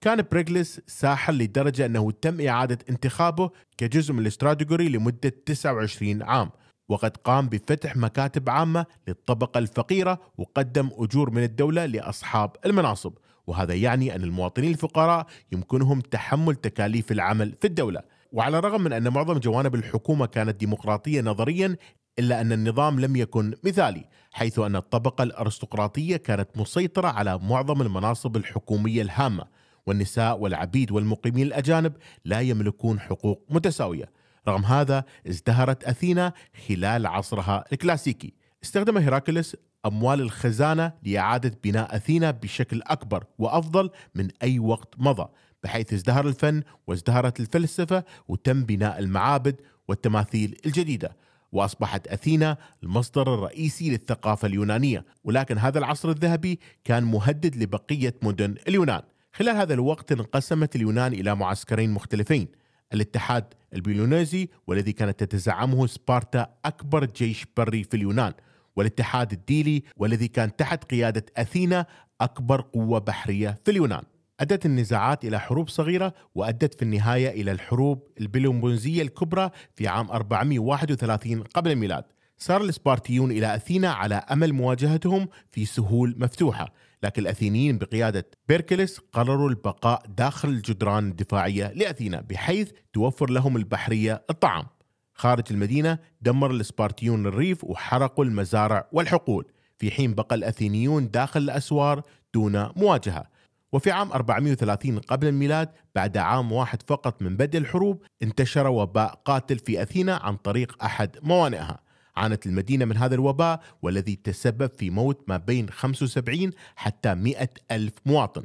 كان بريغلس ساحر لدرجة أنه تم إعادة انتخابه كجزء من الاستراتيجوري لمدة 29 عام وقد قام بفتح مكاتب عامة للطبقة الفقيرة وقدم أجور من الدولة لأصحاب المناصب وهذا يعني أن المواطنين الفقراء يمكنهم تحمل تكاليف العمل في الدولة وعلى الرغم من أن معظم جوانب الحكومة كانت ديمقراطية نظريا إلا أن النظام لم يكن مثالي حيث أن الطبقة الأرستقراطية كانت مسيطرة على معظم المناصب الحكومية الهامة والنساء والعبيد والمقيمين الأجانب لا يملكون حقوق متساوية رغم هذا ازدهرت أثينا خلال عصرها الكلاسيكي استخدم هيراكلس أموال الخزانة لإعادة بناء أثينا بشكل أكبر وأفضل من أي وقت مضى بحيث ازدهر الفن وازدهرت الفلسفة وتم بناء المعابد والتماثيل الجديدة وأصبحت أثينا المصدر الرئيسي للثقافة اليونانية ولكن هذا العصر الذهبي كان مهدد لبقية مدن اليونان خلال هذا الوقت انقسمت اليونان إلى معسكرين مختلفين الاتحاد البيلونيزي والذي كانت تتزعمه سبارتا أكبر جيش بري في اليونان والاتحاد الديلي والذي كان تحت قيادة أثينا أكبر قوة بحرية في اليونان أدت النزاعات إلى حروب صغيرة وأدت في النهاية إلى الحروب البيلومبونزية الكبرى في عام 431 قبل الميلاد سار الاسبارتيون الى اثينا على امل مواجهتهم في سهول مفتوحه، لكن الاثينيين بقياده بيركلس قرروا البقاء داخل الجدران الدفاعيه لاثينا بحيث توفر لهم البحريه الطعام. خارج المدينه دمر الاسبارتيون الريف وحرقوا المزارع والحقول، في حين بقى الاثينيون داخل الاسوار دون مواجهه. وفي عام 430 قبل الميلاد بعد عام واحد فقط من بدء الحروب انتشر وباء قاتل في أثينا عن طريق أحد موانئها عانت المدينة من هذا الوباء والذي تسبب في موت ما بين 75 حتى 100 ألف مواطن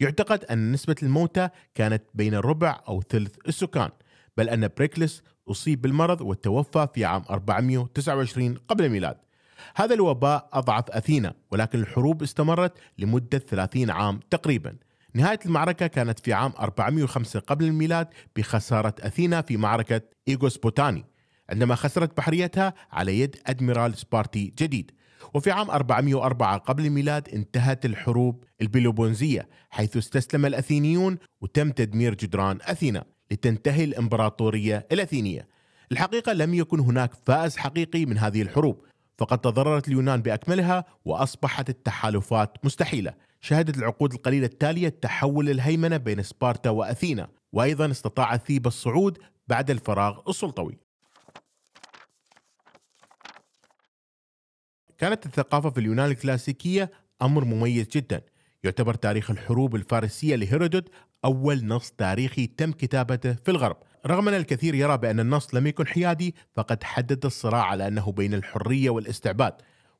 يعتقد أن نسبة الموتى كانت بين ربع أو ثلث السكان بل أن بريكلس أصيب بالمرض وتوفى في عام 429 قبل الميلاد هذا الوباء أضعف أثينا ولكن الحروب استمرت لمدة 30 عام تقريبا نهاية المعركة كانت في عام 405 قبل الميلاد بخسارة أثينا في معركة إيغوس بوتاني عندما خسرت بحريتها على يد أدميرال سبارتي جديد وفي عام 404 قبل الميلاد انتهت الحروب البيلوبونزية حيث استسلم الأثينيون وتم تدمير جدران أثينا لتنتهي الإمبراطورية الأثينية الحقيقة لم يكن هناك فائز حقيقي من هذه الحروب فقد تضررت اليونان بأكملها وأصبحت التحالفات مستحيلة شهدت العقود القليلة التالية تحول الهيمنة بين سبارتا وأثينا وأيضا استطاع الثيبة الصعود بعد الفراغ السلطوي كانت الثقافة في اليونان الكلاسيكية أمر مميز جدا يعتبر تاريخ الحروب الفارسية لهيرودوت أول نص تاريخي تم كتابته في الغرب رغم أن الكثير يرى بأن النص لم يكن حيادي فقد حدد الصراع على أنه بين الحرية والاستعباد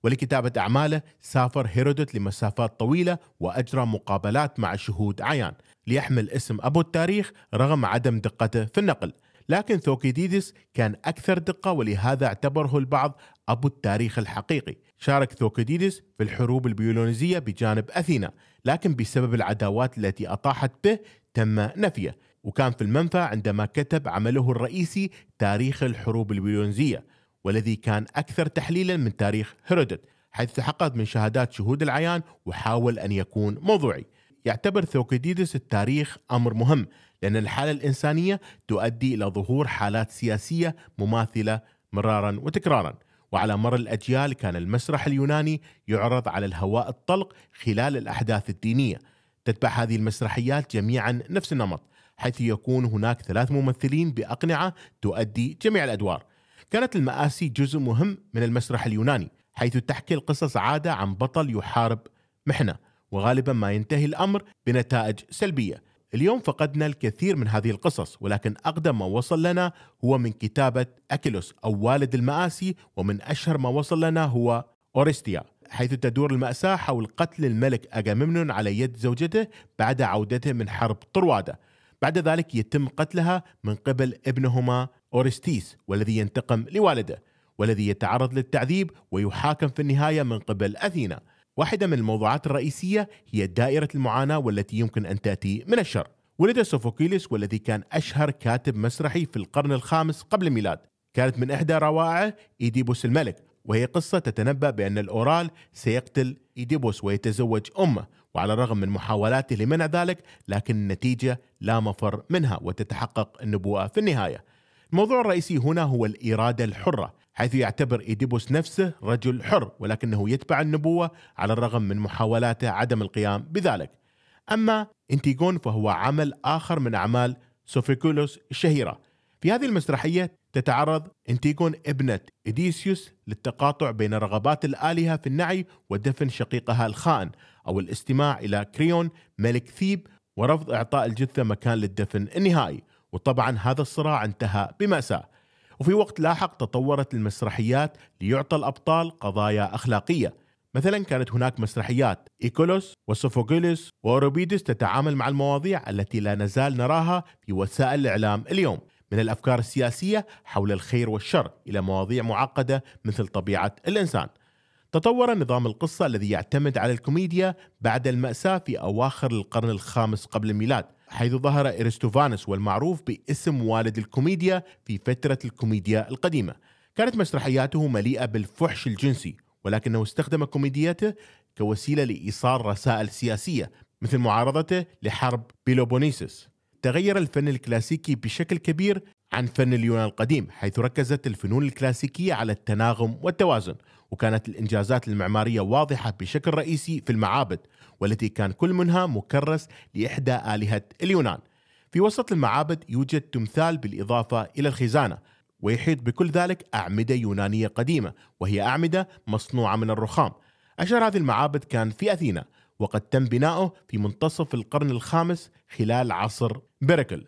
ولكتابة أعماله سافر هيرودوت لمسافات طويلة وأجرى مقابلات مع شهود عيان ليحمل اسم أبو التاريخ رغم عدم دقته في النقل لكن ثوكيديدس كان أكثر دقة ولهذا اعتبره البعض أبو التاريخ الحقيقي شارك ثوكيديدس في الحروب البيولونيزية بجانب أثينا لكن بسبب العداوات التي أطاحت به تم نفيه وكان في المنفى عندما كتب عمله الرئيسي تاريخ الحروب البيولونيزية والذي كان أكثر تحليلا من تاريخ هيرودوت حيث تحقق من شهادات شهود العيان وحاول أن يكون موضوعي يعتبر ثوكيديدس التاريخ أمر مهم لأن الحالة الإنسانية تؤدي إلى ظهور حالات سياسية مماثلة مرارا وتكرارا وعلى مر الأجيال كان المسرح اليوناني يعرض على الهواء الطلق خلال الأحداث الدينية تتبع هذه المسرحيات جميعا نفس النمط حيث يكون هناك ثلاث ممثلين بأقنعة تؤدي جميع الأدوار كانت المآسي جزء مهم من المسرح اليوناني حيث تحكي القصص عادة عن بطل يحارب محنة وغالبا ما ينتهي الأمر بنتائج سلبية اليوم فقدنا الكثير من هذه القصص ولكن أقدم ما وصل لنا هو من كتابة أكيلوس أو والد المآسي ومن أشهر ما وصل لنا هو أورستيا حيث تدور المأساة حول قتل الملك أغامemnon على يد زوجته بعد عودته من حرب طروادة بعد ذلك يتم قتلها من قبل ابنهما أورستيس والذي ينتقم لوالده والذي يتعرض للتعذيب ويحاكم في النهاية من قبل أثينا واحدة من الموضوعات الرئيسية هي دائرة المعاناة والتي يمكن أن تأتي من الشر ولد سوفوكيلس والذي كان أشهر كاتب مسرحي في القرن الخامس قبل الميلاد كانت من إحدى روائعه إيديبوس الملك وهي قصة تتنبأ بأن الأورال سيقتل إيديبوس ويتزوج أمه وعلى الرغم من محاولاته لمنع ذلك لكن النتيجة لا مفر منها وتتحقق النبوءة في النهاية الموضوع الرئيسي هنا هو الإرادة الحرة حيث يعتبر إيديبوس نفسه رجل حر ولكنه يتبع النبوة على الرغم من محاولاته عدم القيام بذلك أما انتيغون فهو عمل آخر من أعمال سوفيكولوس الشهيرة في هذه المسرحية تتعرض انتيغون ابنة إديسيوس للتقاطع بين رغبات الآلهة في النعي ودفن شقيقها الخائن أو الاستماع إلى كريون ملك ثيب ورفض إعطاء الجثة مكان للدفن النهائي وطبعا هذا الصراع انتهى بمأساة وفي وقت لاحق تطورت المسرحيات ليعطى الأبطال قضايا أخلاقية مثلا كانت هناك مسرحيات إيكولوس وسوفوكيلوس وأوروبيدس تتعامل مع المواضيع التي لا نزال نراها في وسائل الإعلام اليوم من الأفكار السياسية حول الخير والشر إلى مواضيع معقدة مثل طبيعة الإنسان تطور نظام القصة الذي يعتمد على الكوميديا بعد المأساة في أواخر القرن الخامس قبل الميلاد حيث ظهر ارستوفانس والمعروف باسم والد الكوميديا في فترة الكوميديا القديمة كانت مسرحياته مليئة بالفحش الجنسي ولكنه استخدم كوميديته كوسيلة لإيصال رسائل سياسية مثل معارضته لحرب بيلوبونيسس. تغير الفن الكلاسيكي بشكل كبير عن فن اليونان القديم حيث ركزت الفنون الكلاسيكية على التناغم والتوازن وكانت الإنجازات المعمارية واضحة بشكل رئيسي في المعابد والتي كان كل منها مكرس لإحدى آلهة اليونان في وسط المعابد يوجد تمثال بالإضافة إلى الخزانة ويحيط بكل ذلك أعمدة يونانية قديمة وهي أعمدة مصنوعة من الرخام أشهر هذه المعابد كان في أثينا وقد تم بناؤه في منتصف القرن الخامس خلال عصر بيركل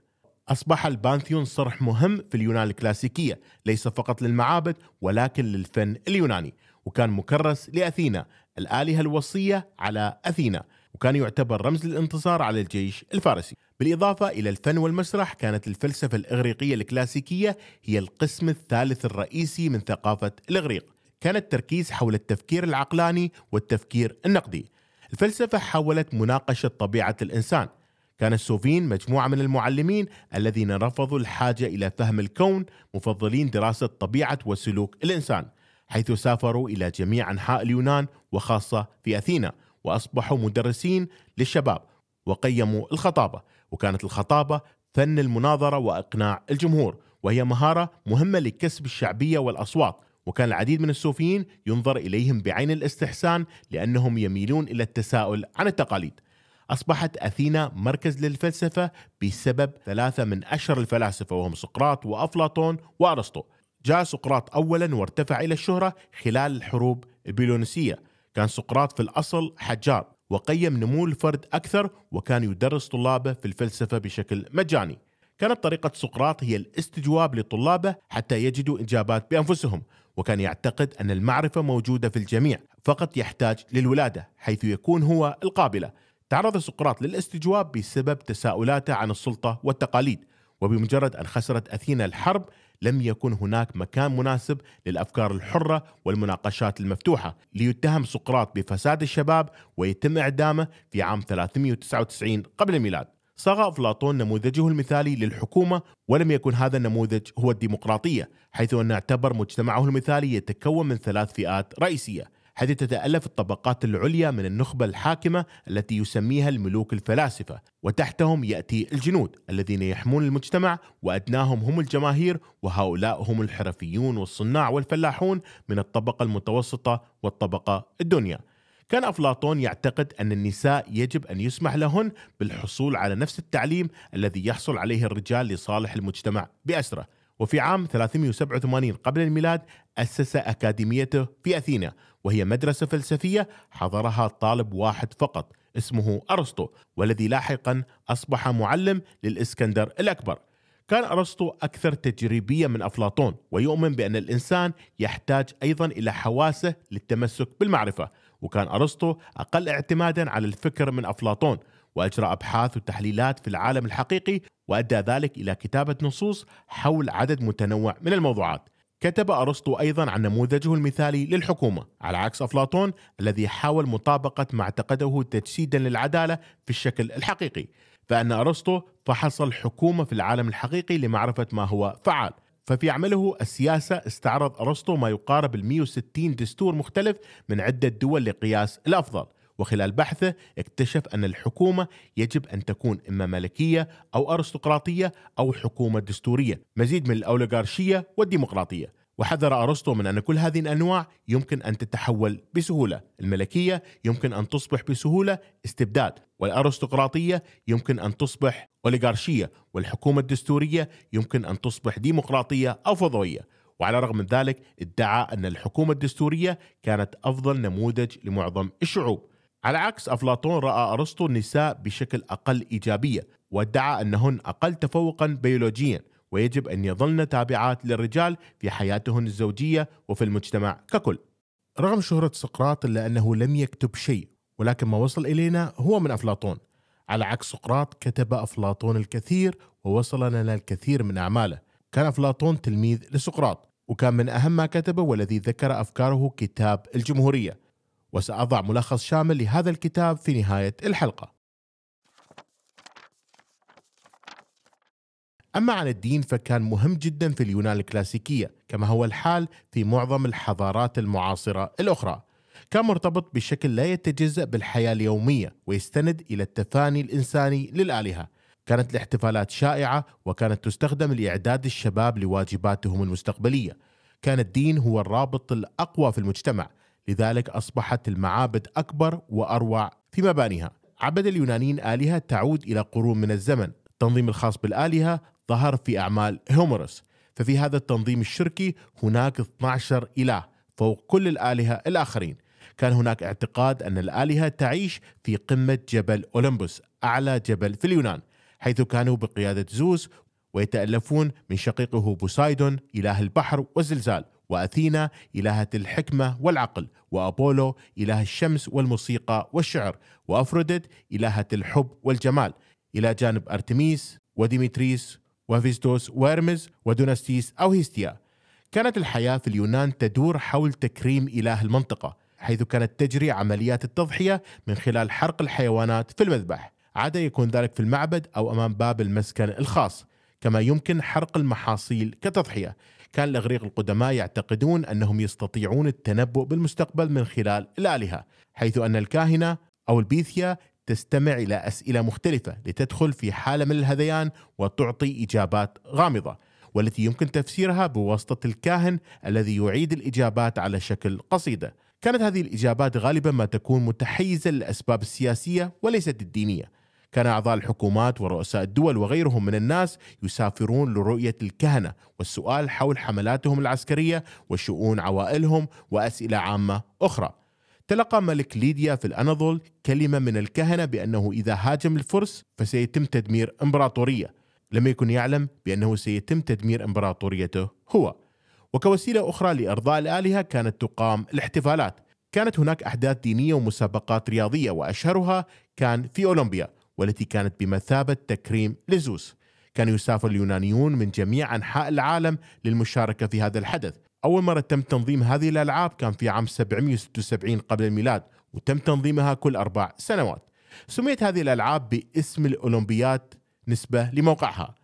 أصبح البانثيون صرح مهم في اليونان الكلاسيكية ليس فقط للمعابد ولكن للفن اليوناني وكان مكرس لأثينا الآلهة الوصية على أثينا وكان يعتبر رمز للانتصار على الجيش الفارسي بالإضافة إلى الفن والمسرح كانت الفلسفة الإغريقية الكلاسيكية هي القسم الثالث الرئيسي من ثقافة الإغريق كان التركيز حول التفكير العقلاني والتفكير النقدي الفلسفة حاولت مناقشة طبيعة الإنسان كان السوفين مجموعة من المعلمين الذين رفضوا الحاجة إلى فهم الكون مفضلين دراسة طبيعة وسلوك الإنسان حيث سافروا إلى جميع أنحاء اليونان وخاصة في أثينا وأصبحوا مدرسين للشباب وقيموا الخطابة وكانت الخطابة فن المناظرة وإقناع الجمهور وهي مهارة مهمة لكسب الشعبية والأصوات وكان العديد من الصوفيين ينظر إليهم بعين الاستحسان لأنهم يميلون إلى التساؤل عن التقاليد أصبحت أثينا مركز للفلسفة بسبب ثلاثة من أشهر الفلاسفة وهم سقراط وأفلاطون وأرسطو جاء سقراط أولا وارتفع إلى الشهرة خلال الحروب البيلونسية كان سقراط في الأصل حجار وقيم نمو الفرد أكثر وكان يدرس طلابه في الفلسفة بشكل مجاني كانت طريقة سقراط هي الاستجواب لطلابه حتى يجدوا إجابات بأنفسهم وكان يعتقد أن المعرفة موجودة في الجميع فقط يحتاج للولادة حيث يكون هو القابلة تعرض سقراط للاستجواب بسبب تساؤلاته عن السلطة والتقاليد وبمجرد أن خسرت أثينا الحرب لم يكن هناك مكان مناسب للافكار الحره والمناقشات المفتوحه، ليتهم سقراط بفساد الشباب ويتم اعدامه في عام 399 قبل الميلاد. صاغ افلاطون نموذجه المثالي للحكومه ولم يكن هذا النموذج هو الديمقراطيه، حيث انه اعتبر مجتمعه المثالي يتكون من ثلاث فئات رئيسيه، حيث تتألف الطبقات العليا من النخبة الحاكمة التي يسميها الملوك الفلاسفة وتحتهم يأتي الجنود الذين يحمون المجتمع وأدناهم هم الجماهير وهؤلاء هم الحرفيون والصناع والفلاحون من الطبقة المتوسطة والطبقة الدنيا كان أفلاطون يعتقد أن النساء يجب أن يسمح لهن بالحصول على نفس التعليم الذي يحصل عليه الرجال لصالح المجتمع بأسره وفي عام 387 قبل الميلاد أسس أكاديميته في أثينا وهي مدرسة فلسفية حضرها طالب واحد فقط اسمه أرسطو والذي لاحقا أصبح معلم للإسكندر الأكبر كان أرسطو أكثر تجريبية من أفلاطون ويؤمن بأن الإنسان يحتاج أيضا إلى حواسه للتمسك بالمعرفة وكان أرسطو أقل اعتمادا على الفكر من أفلاطون وأجرى أبحاث وتحليلات في العالم الحقيقي وأدى ذلك إلى كتابة نصوص حول عدد متنوع من الموضوعات كتب أرسطو أيضا عن نموذجه المثالي للحكومة على عكس أفلاطون الذي حاول مطابقة ما اعتقده تجسيدا للعدالة في الشكل الحقيقي فأن أرسطو فحص الحكومة في العالم الحقيقي لمعرفة ما هو فعال ففي عمله السياسة استعرض أرسطو ما يقارب ال 160 دستور مختلف من عدة دول لقياس الأفضل وخلال بحثه اكتشف أن الحكومة يجب أن تكون إما ملكية أو أرستقراطية أو حكومة دستورية مزيد من الأوليغارشية والديمقراطية وحذر ارسطو من ان كل هذه الانواع يمكن ان تتحول بسهوله، الملكيه يمكن ان تصبح بسهوله استبداد، والارستقراطيه يمكن ان تصبح اوليغارشيه، والحكومه الدستوريه يمكن ان تصبح ديمقراطيه او فوضويه، وعلى الرغم من ذلك ادعى ان الحكومه الدستوريه كانت افضل نموذج لمعظم الشعوب، على عكس أفلاطون رأى أرسطو النساء بشكل أقل إيجابية وادعى أنهن أقل تفوقا بيولوجيا ويجب أن يظلن تابعات للرجال في حياتهن الزوجية وفي المجتمع ككل رغم شهرة سقراط إلا أنه لم يكتب شيء ولكن ما وصل إلينا هو من أفلاطون على عكس سقراط كتب أفلاطون الكثير ووصل لنا الكثير من أعماله كان أفلاطون تلميذ لسقراط وكان من أهم ما كتبه والذي ذكر أفكاره كتاب الجمهورية وسأضع ملخص شامل لهذا الكتاب في نهاية الحلقة. أما عن الدين فكان مهم جدا في اليونان الكلاسيكية كما هو الحال في معظم الحضارات المعاصرة الأخرى كان مرتبط بشكل لا يتجزأ بالحياة اليومية ويستند إلى التفاني الإنساني للآلهة كانت الاحتفالات شائعة وكانت تستخدم لإعداد الشباب لواجباتهم المستقبلية كان الدين هو الرابط الأقوى في المجتمع لذلك أصبحت المعابد أكبر وأروع في مبانيها عبد اليونانيين آلهة تعود إلى قرون من الزمن التنظيم الخاص بالآلهة ظهر في أعمال هومرس ففي هذا التنظيم الشركي هناك 12 إله فوق كل الآلهة الآخرين كان هناك اعتقاد أن الآلهة تعيش في قمة جبل أولمبوس أعلى جبل في اليونان حيث كانوا بقيادة زوس ويتألفون من شقيقه بوسايدون إله البحر والزلزال وأثينا إلهة الحكمة والعقل وأبولو إله الشمس والموسيقى والشعر وأفروديت إلهة الحب والجمال إلى جانب أرتميس وديمتريس وفيستوس وإرمز ودوناستيس أو هيستيا كانت الحياة في اليونان تدور حول تكريم إله المنطقة حيث كانت تجري عمليات التضحية من خلال حرق الحيوانات في المذبح عادة يكون ذلك في المعبد أو أمام باب المسكن الخاص كما يمكن حرق المحاصيل كتضحية كان الإغريق القدماء يعتقدون أنهم يستطيعون التنبؤ بالمستقبل من خلال الآلهة حيث أن الكاهنة أو البيثيا تستمع إلى أسئلة مختلفة لتدخل في حالة من الهذيان وتعطي إجابات غامضة والتي يمكن تفسيرها بواسطة الكاهن الذي يعيد الإجابات على شكل قصيدة كانت هذه الإجابات غالبا ما تكون متحيزة للأسباب السياسية وليست الدينية كان أعضاء الحكومات ورؤساء الدول وغيرهم من الناس يسافرون لرؤية الكهنة والسؤال حول حملاتهم العسكرية وشؤون عوائلهم وأسئلة عامة أخرى تلقى ملك ليديا في الأناضول كلمة من الكهنة بأنه إذا هاجم الفرس فسيتم تدمير إمبراطورية لم يكن يعلم بأنه سيتم تدمير إمبراطوريته هو وكوسيلة أخرى لإرضاء الآلهة كانت تقام الاحتفالات كانت هناك أحداث دينية ومسابقات رياضية وأشهرها كان في أولمبيا والتي كانت بمثابة تكريم لزوس كان يسافر اليونانيون من جميع أنحاء العالم للمشاركة في هذا الحدث أول مرة تم تنظيم هذه الألعاب كان في عام 776 قبل الميلاد وتم تنظيمها كل أربع سنوات سميت هذه الألعاب باسم الأولمبيات نسبة لموقعها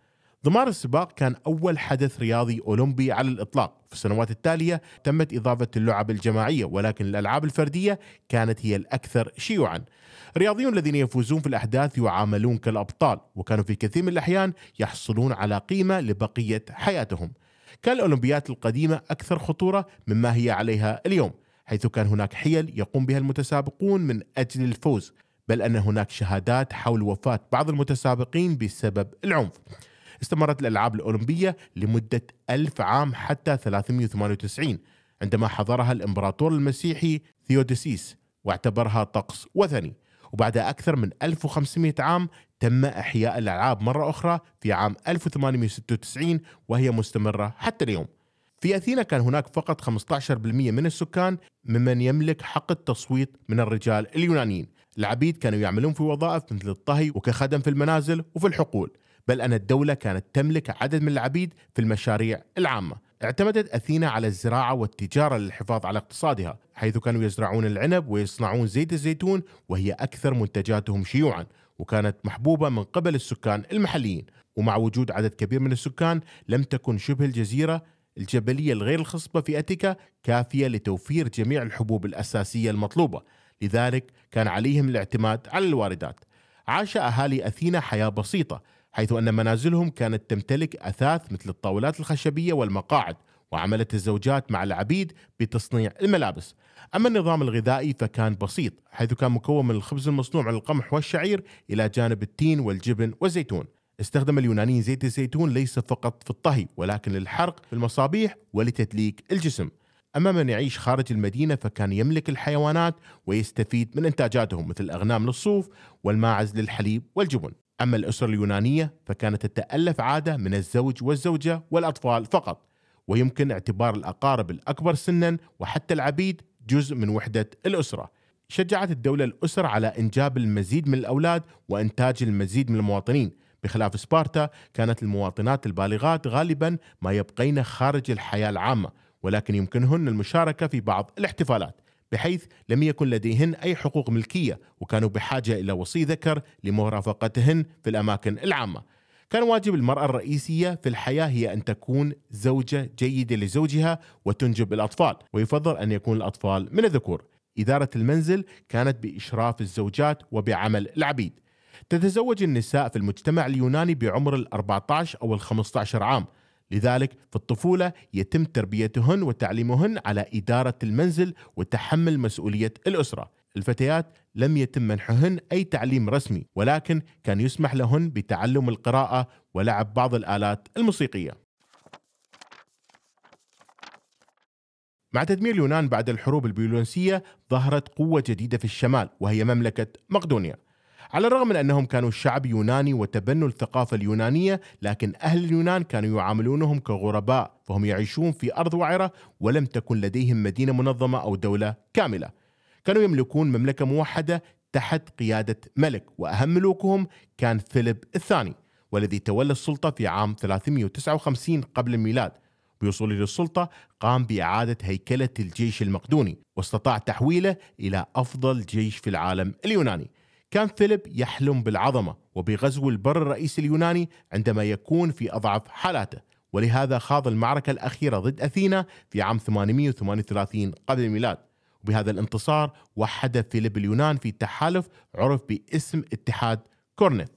ضمار السباق كان أول حدث رياضي أولمبي على الإطلاق في السنوات التالية تمت إضافة اللعب الجماعية ولكن الألعاب الفردية كانت هي الأكثر شيوعا الرياضيون الذين يفوزون في الأحداث يعاملون كالأبطال وكانوا في كثير من الأحيان يحصلون على قيمة لبقية حياتهم كان الأولمبيات القديمة أكثر خطورة مما هي عليها اليوم حيث كان هناك حيل يقوم بها المتسابقون من أجل الفوز بل أن هناك شهادات حول وفاة بعض المتسابقين بسبب العنف استمرت الألعاب الأولمبية لمدة ألف عام حتى 398 عندما حضرها الإمبراطور المسيحي ثيودسيس واعتبرها طقس وثني وبعد أكثر من 1500 عام تم إحياء الألعاب مرة أخرى في عام 1896 وهي مستمرة حتى اليوم في أثينا كان هناك فقط 15% من السكان ممن يملك حق التصويت من الرجال اليونانيين العبيد كانوا يعملون في وظائف مثل الطهي وكخدم في المنازل وفي الحقول بل أن الدولة كانت تملك عدد من العبيد في المشاريع العامة اعتمدت أثينا على الزراعة والتجارة للحفاظ على اقتصادها حيث كانوا يزرعون العنب ويصنعون زيت الزيتون وهي أكثر منتجاتهم شيوعا وكانت محبوبة من قبل السكان المحليين ومع وجود عدد كبير من السكان لم تكن شبه الجزيرة الجبلية الغير الخصبة في أتيكا كافية لتوفير جميع الحبوب الأساسية المطلوبة لذلك كان عليهم الاعتماد على الواردات عاش أهالي أثينا حياة بسيطة حيث أن منازلهم كانت تمتلك أثاث مثل الطاولات الخشبية والمقاعد وعملت الزوجات مع العبيد بتصنيع الملابس أما النظام الغذائي فكان بسيط حيث كان مكون من الخبز المصنوع من القمح والشعير إلى جانب التين والجبن والزيتون استخدم اليونانيين زيت الزيتون ليس فقط في الطهي ولكن للحرق في المصابيح ولتدليك الجسم أما من يعيش خارج المدينة فكان يملك الحيوانات ويستفيد من إنتاجاتهم مثل الاغنام للصوف والماعز للحليب والجبن أما الأسرة اليونانية فكانت تتألف عادة من الزوج والزوجة والأطفال فقط ويمكن اعتبار الأقارب الأكبر سنا وحتى العبيد جزء من وحدة الأسرة شجعت الدولة الأسر على إنجاب المزيد من الأولاد وإنتاج المزيد من المواطنين بخلاف سبارتا كانت المواطنات البالغات غالبا ما يبقين خارج الحياة العامة ولكن يمكنهن المشاركة في بعض الاحتفالات بحيث لم يكن لديهن أي حقوق ملكية وكانوا بحاجة إلى وصي ذكر لمرافقتهن في الأماكن العامة كان واجب المرأة الرئيسية في الحياة هي أن تكون زوجة جيدة لزوجها وتنجب الأطفال ويفضل أن يكون الأطفال من الذكور إدارة المنزل كانت بإشراف الزوجات وبعمل العبيد تتزوج النساء في المجتمع اليوناني بعمر ال 14 أو ال 15 عام لذلك في الطفولة يتم تربيتهن وتعليمهن على إدارة المنزل وتحمل مسؤولية الأسرة الفتيات لم يتم منحهن أي تعليم رسمي ولكن كان يسمح لهن بتعلم القراءة ولعب بعض الآلات الموسيقية مع تدمير اليونان بعد الحروب البيولنسية ظهرت قوة جديدة في الشمال وهي مملكة مقدونيا على الرغم من أنهم كانوا شعب يوناني وتبنوا الثقافة اليونانية لكن أهل اليونان كانوا يعاملونهم كغرباء فهم يعيشون في أرض وعرة ولم تكن لديهم مدينة منظمة أو دولة كاملة كانوا يملكون مملكة موحدة تحت قيادة ملك وأهم ملوكهم كان فيليب الثاني والذي تولى السلطة في عام 359 قبل الميلاد بوصوله للسلطة قام بإعادة هيكلة الجيش المقدوني واستطاع تحويله إلى أفضل جيش في العالم اليوناني كان فيليب يحلم بالعظمة وبغزو البر الرئيسي اليوناني عندما يكون في أضعف حالاته ولهذا خاض المعركة الأخيرة ضد أثينا في عام 838 قبل الميلاد وبهذا الانتصار وحد فيليب اليونان في تحالف عرف باسم اتحاد كورنث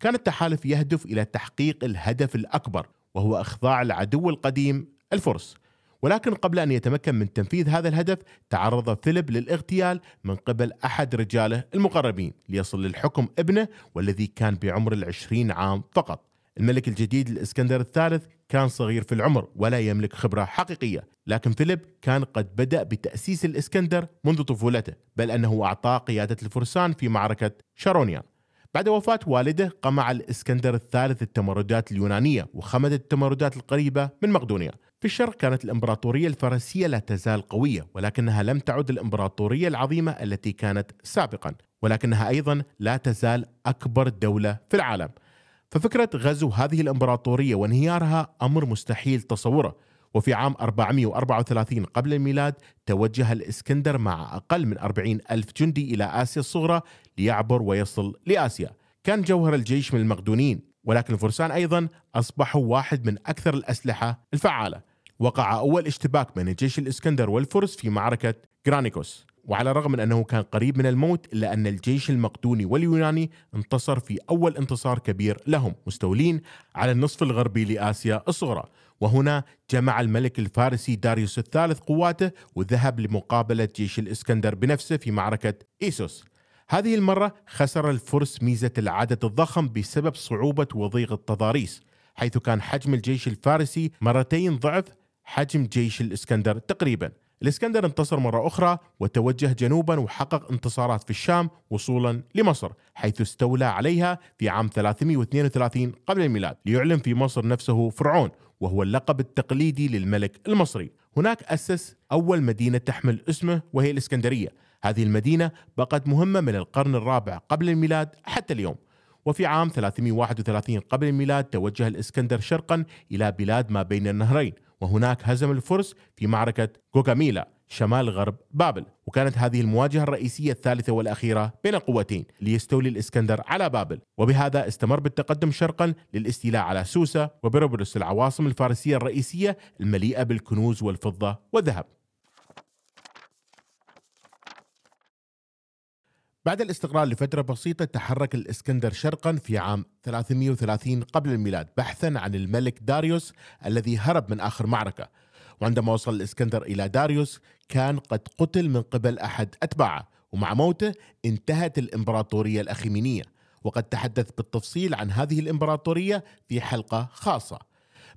كان التحالف يهدف إلى تحقيق الهدف الأكبر وهو إخضاع العدو القديم الفرس ولكن قبل أن يتمكن من تنفيذ هذا الهدف تعرض فيليب للاغتيال من قبل أحد رجاله المقربين ليصل للحكم ابنه والذي كان بعمر العشرين عام فقط الملك الجديد الاسكندر الثالث كان صغير في العمر ولا يملك خبرة حقيقية لكن فيليب كان قد بدأ بتأسيس الإسكندر منذ طفولته بل أنه أعطاه قيادة الفرسان في معركة شارونيا بعد وفاة والده قمع الإسكندر الثالث التمردات اليونانية وخمد التمردات القريبة من مقدونيا في الشرق كانت الإمبراطورية الفرنسيه لا تزال قوية ولكنها لم تعد الإمبراطورية العظيمة التي كانت سابقا ولكنها أيضا لا تزال أكبر دولة في العالم ففكرة غزو هذه الإمبراطورية وانهيارها أمر مستحيل تصوره وفي عام 434 قبل الميلاد توجه الإسكندر مع أقل من 40 ألف جندي إلى آسيا الصغرى ليعبر ويصل لآسيا كان جوهر الجيش من المقدونيين ولكن الفرسان أيضا أصبحوا واحد من أكثر الأسلحة الفعالة وقع أول اشتباك بين الجيش الإسكندر والفرس في معركة جرانيكوس وعلى الرغم من أنه كان قريب من الموت إلا أن الجيش المقدوني واليوناني انتصر في أول انتصار كبير لهم مستولين على النصف الغربي لآسيا الصغرى وهنا جمع الملك الفارسي داريوس الثالث قواته وذهب لمقابلة جيش الإسكندر بنفسه في معركة إيسوس هذه المرة خسر الفرس ميزة العدد الضخم بسبب صعوبة وضيق التضاريس حيث كان حجم الجيش الفارسي مرتين ضعف حجم جيش الإسكندر تقريبا الإسكندر انتصر مرة أخرى وتوجه جنوبا وحقق انتصارات في الشام وصولا لمصر حيث استولى عليها في عام 332 قبل الميلاد ليعلن في مصر نفسه فرعون وهو اللقب التقليدي للملك المصري هناك أسس أول مدينة تحمل اسمه وهي الإسكندرية هذه المدينة بقت مهمة من القرن الرابع قبل الميلاد حتى اليوم وفي عام 331 قبل الميلاد توجه الإسكندر شرقا إلى بلاد ما بين النهرين وهناك هزم الفرس في معركة جوجاميلا شمال غرب بابل وكانت هذه المواجهة الرئيسية الثالثة والأخيرة بين القوتين ليستولي الإسكندر على بابل وبهذا استمر بالتقدم شرقا للاستيلاء على سوسة وبربرس العواصم الفارسية الرئيسية المليئة بالكنوز والفضة والذهب بعد الاستقرار لفترة بسيطة تحرك الإسكندر شرقا في عام 330 قبل الميلاد بحثا عن الملك داريوس الذي هرب من آخر معركة وعندما وصل الإسكندر إلى داريوس كان قد قتل من قبل أحد أتباعه ومع موته انتهت الإمبراطورية الأخيمينية وقد تحدث بالتفصيل عن هذه الإمبراطورية في حلقة خاصة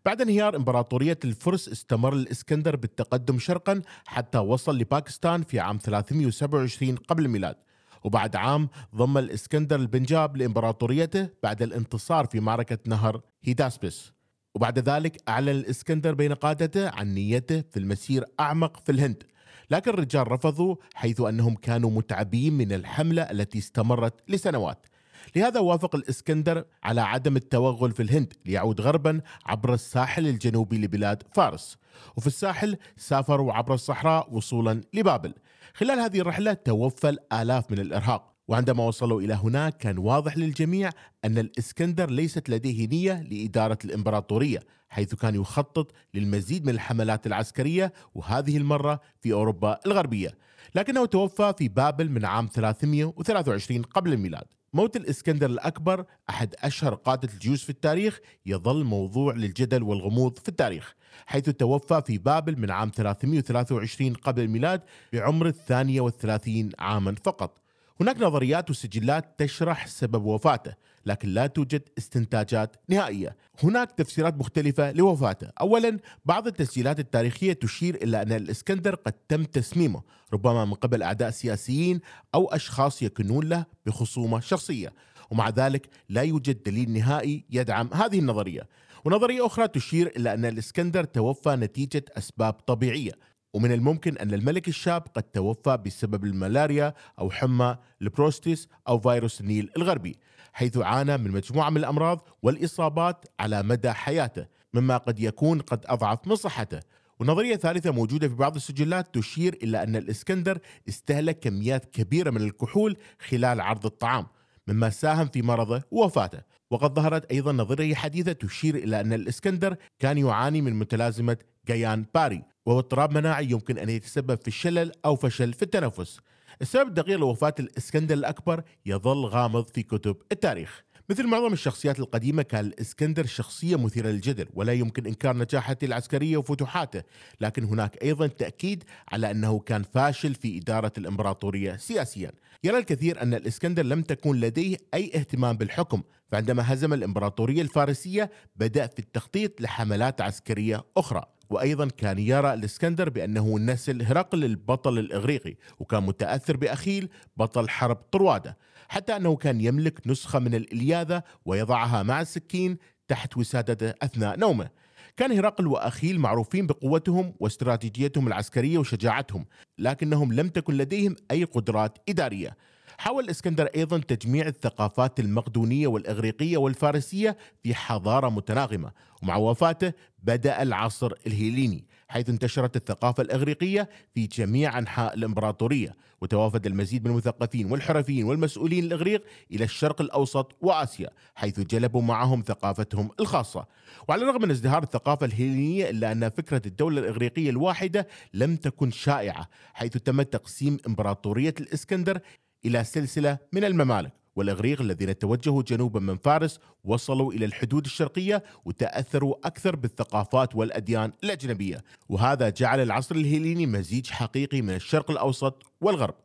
بعد انهيار إمبراطورية الفرس استمر الإسكندر بالتقدم شرقا حتى وصل لباكستان في عام 327 قبل الميلاد وبعد عام ضم الإسكندر البنجاب لإمبراطوريته بعد الانتصار في معركة نهر هيداسبس وبعد ذلك أعلن الإسكندر بين قادته عن نيته في المسير أعمق في الهند لكن الرجال رفضوا حيث أنهم كانوا متعبين من الحملة التي استمرت لسنوات لهذا وافق الإسكندر على عدم التوغل في الهند ليعود غربا عبر الساحل الجنوبي لبلاد فارس وفي الساحل سافروا عبر الصحراء وصولا لبابل خلال هذه الرحلة توفى الآلاف من الإرهاق وعندما وصلوا إلى هناك كان واضح للجميع أن الإسكندر ليست لديه نية لإدارة الإمبراطورية حيث كان يخطط للمزيد من الحملات العسكرية وهذه المرة في أوروبا الغربية لكنه توفى في بابل من عام 323 قبل الميلاد موت الإسكندر الأكبر أحد أشهر قادة الجيوش في التاريخ يظل موضوع للجدل والغموض في التاريخ حيث توفى في بابل من عام 323 قبل الميلاد بعمر الثانية والثلاثين عاما فقط هناك نظريات وسجلات تشرح سبب وفاته لكن لا توجد استنتاجات نهائية هناك تفسيرات مختلفة لوفاته أولا بعض التسجيلات التاريخية تشير إلى أن الإسكندر قد تم تسميمه ربما من قبل أعداء سياسيين أو أشخاص يكنون له بخصومة شخصية ومع ذلك لا يوجد دليل نهائي يدعم هذه النظرية ونظرية أخرى تشير إلى أن الإسكندر توفى نتيجة أسباب طبيعية ومن الممكن أن الملك الشاب قد توفى بسبب الملاريا أو حمى البروستيس أو فيروس النيل الغربي حيث عانى من مجموعة من الأمراض والإصابات على مدى حياته مما قد يكون قد أضعف من صحته ونظرية ثالثة موجودة في بعض السجلات تشير إلى أن الإسكندر استهلك كميات كبيرة من الكحول خلال عرض الطعام مما ساهم في مرضه ووفاته وقد ظهرت أيضا نظرية حديثة تشير إلى أن الإسكندر كان يعاني من متلازمة جيان باري وهو اضطراب مناعي يمكن أن يتسبب في الشلل أو فشل في التنفس السبب الدقيق لوفاة الإسكندر الأكبر يظل غامض في كتب التاريخ مثل معظم الشخصيات القديمة كان الإسكندر شخصية مثيرة للجدل ولا يمكن إنكار نجاحاته العسكرية وفتوحاته لكن هناك أيضا تأكيد على أنه كان فاشل في إدارة الإمبراطورية سياسيا يرى الكثير أن الإسكندر لم تكن لديه أي اهتمام بالحكم فعندما هزم الإمبراطورية الفارسية بدأ في التخطيط لحملات عسكرية أخرى وأيضا كان يرى الإسكندر بأنه نسل هرقل البطل الإغريقي وكان متأثر بأخيل بطل حرب طروادة حتى أنه كان يملك نسخة من الإلياذة ويضعها مع السكين تحت وسادته أثناء نومه كان هرقل وأخيل معروفين بقوتهم واستراتيجيتهم العسكرية وشجاعتهم لكنهم لم تكن لديهم أي قدرات إدارية حاول الاسكندر أيضا تجميع الثقافات المقدونية والإغريقية والفارسية في حضارة متناغمة ومع وفاته بدأ العصر الهيليني حيث انتشرت الثقافة الإغريقية في جميع أنحاء الإمبراطورية وتوافد المزيد من المثقفين والحرفيين والمسؤولين الإغريق إلى الشرق الأوسط وآسيا حيث جلبوا معهم ثقافتهم الخاصة وعلى الرغم من ازدهار الثقافة الهيلينية إلا أن فكرة الدولة الإغريقية الواحدة لم تكن شائعة حيث تم تقسيم إمبراطورية الإسكندر إلى سلسلة من الممالك والإغريق الذين توجهوا جنوبا من فارس وصلوا إلى الحدود الشرقية وتأثروا أكثر بالثقافات والأديان الأجنبية وهذا جعل العصر الهيليني مزيج حقيقي من الشرق الأوسط والغرب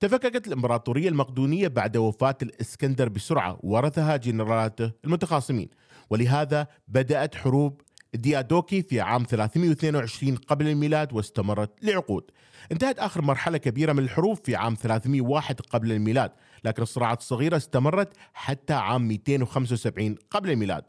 تفككت الإمبراطورية المقدونية بعد وفاة الإسكندر بسرعة ورثها جنرالاته المتخاصمين ولهذا بدأت حروب ديادوكي في عام 322 قبل الميلاد واستمرت لعقود انتهت آخر مرحلة كبيرة من الحروب في عام 301 قبل الميلاد لكن الصراعات الصغيرة استمرت حتى عام 275 قبل الميلاد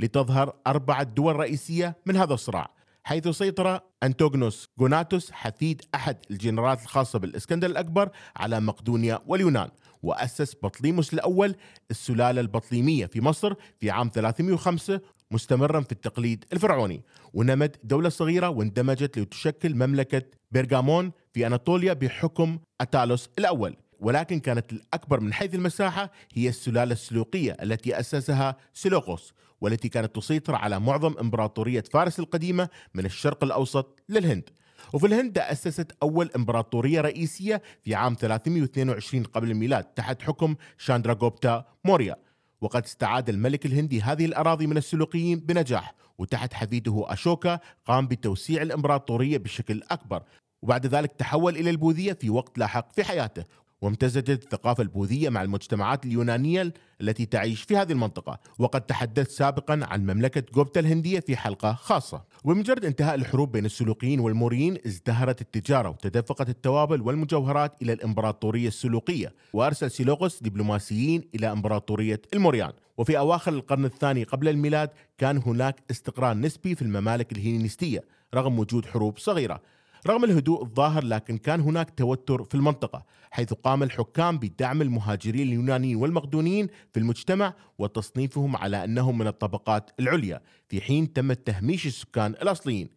لتظهر أربعة دول رئيسية من هذا الصراع حيث سيطر أنتوغنوس جوناتوس حفيد أحد الجنرالات الخاصة بالإسكندر الأكبر على مقدونيا واليونان وأسس بطليموس الأول السلالة البطليمية في مصر في عام 305 مستمرا في التقليد الفرعوني ونمت دولة صغيرة واندمجت لتشكل مملكة بيرغامون في أناطوليا بحكم أتالوس الأول ولكن كانت الأكبر من حيث المساحة هي السلالة السلوقية التي أسسها سلوقوس والتي كانت تسيطر على معظم إمبراطورية فارس القديمة من الشرق الأوسط للهند وفي الهند أسست أول إمبراطورية رئيسية في عام 322 قبل الميلاد تحت حكم شاندراغوبتا موريا وقد استعاد الملك الهندي هذه الأراضي من السلوقيين بنجاح وتحت حفيده أشوكا قام بتوسيع الإمبراطورية بشكل أكبر وبعد ذلك تحول إلى البوذية في وقت لاحق في حياته وامتزجت الثقافة البوذية مع المجتمعات اليونانية التي تعيش في هذه المنطقة وقد تحدثت سابقا عن مملكة جوبتا الهندية في حلقة خاصة وبمجرد انتهاء الحروب بين السلوقيين والموريين ازدهرت التجارة وتدفقت التوابل والمجوهرات إلى الإمبراطورية السلوقية وأرسل سيلوغوس دبلوماسيين إلى إمبراطورية الموريان وفي أواخر القرن الثاني قبل الميلاد كان هناك استقرار نسبي في الممالك الهيلينستية رغم وجود حروب صغيرة رغم الهدوء الظاهر لكن كان هناك توتر في المنطقة حيث قام الحكام بدعم المهاجرين اليونانيين والمقدونيين في المجتمع وتصنيفهم على أنهم من الطبقات العليا في حين تم تهميش السكان الأصليين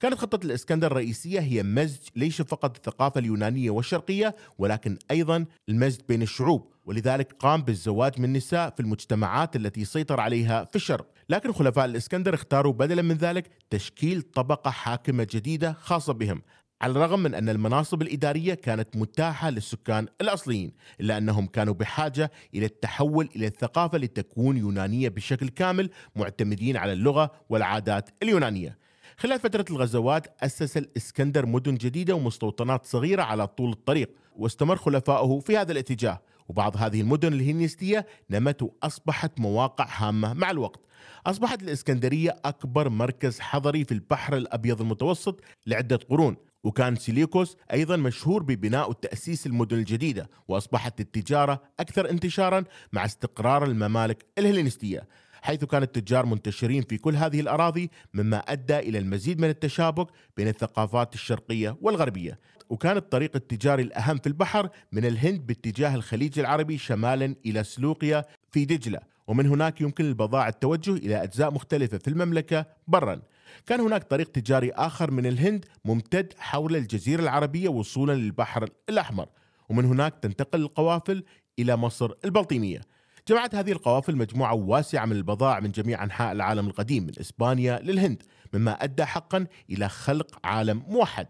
كانت خطة الإسكندر الرئيسية هي مزج ليس فقط الثقافة اليونانية والشرقية ولكن أيضا المزج بين الشعوب ولذلك قام بالزواج من النساء في المجتمعات التي سيطر عليها في الشرق لكن خلفاء الإسكندر اختاروا بدلا من ذلك تشكيل طبقة حاكمة جديدة خاصة بهم على الرغم من أن المناصب الإدارية كانت متاحة للسكان الأصليين إلا أنهم كانوا بحاجة إلى التحول إلى الثقافة لتكون يونانية بشكل كامل معتمدين على اللغة والعادات اليونانية خلال فترة الغزوات أسس الإسكندر مدن جديدة ومستوطنات صغيرة على طول الطريق واستمر خلفائه في هذا الاتجاه وبعض هذه المدن الهنيستية نمت وأصبحت مواقع هامة مع الوقت أصبحت الإسكندرية أكبر مركز حضري في البحر الأبيض المتوسط لعدة قرون وكان سيليكوس أيضا مشهور ببناء وتأسيس المدن الجديدة وأصبحت التجارة أكثر انتشارا مع استقرار الممالك الهلينستية حيث كان التجار منتشرين في كل هذه الأراضي مما أدى إلى المزيد من التشابك بين الثقافات الشرقية والغربية وكان الطريق التجاري الأهم في البحر من الهند باتجاه الخليج العربي شمالا إلى سلوقيا في دجلة ومن هناك يمكن للبضائع التوجه إلى أجزاء مختلفة في المملكة برا كان هناك طريق تجاري آخر من الهند ممتد حول الجزيرة العربية وصولا للبحر الأحمر ومن هناك تنتقل القوافل إلى مصر البلطيمية جمعت هذه القوافل مجموعة واسعة من البضائع من جميع أنحاء العالم القديم من إسبانيا للهند مما أدى حقا إلى خلق عالم موحد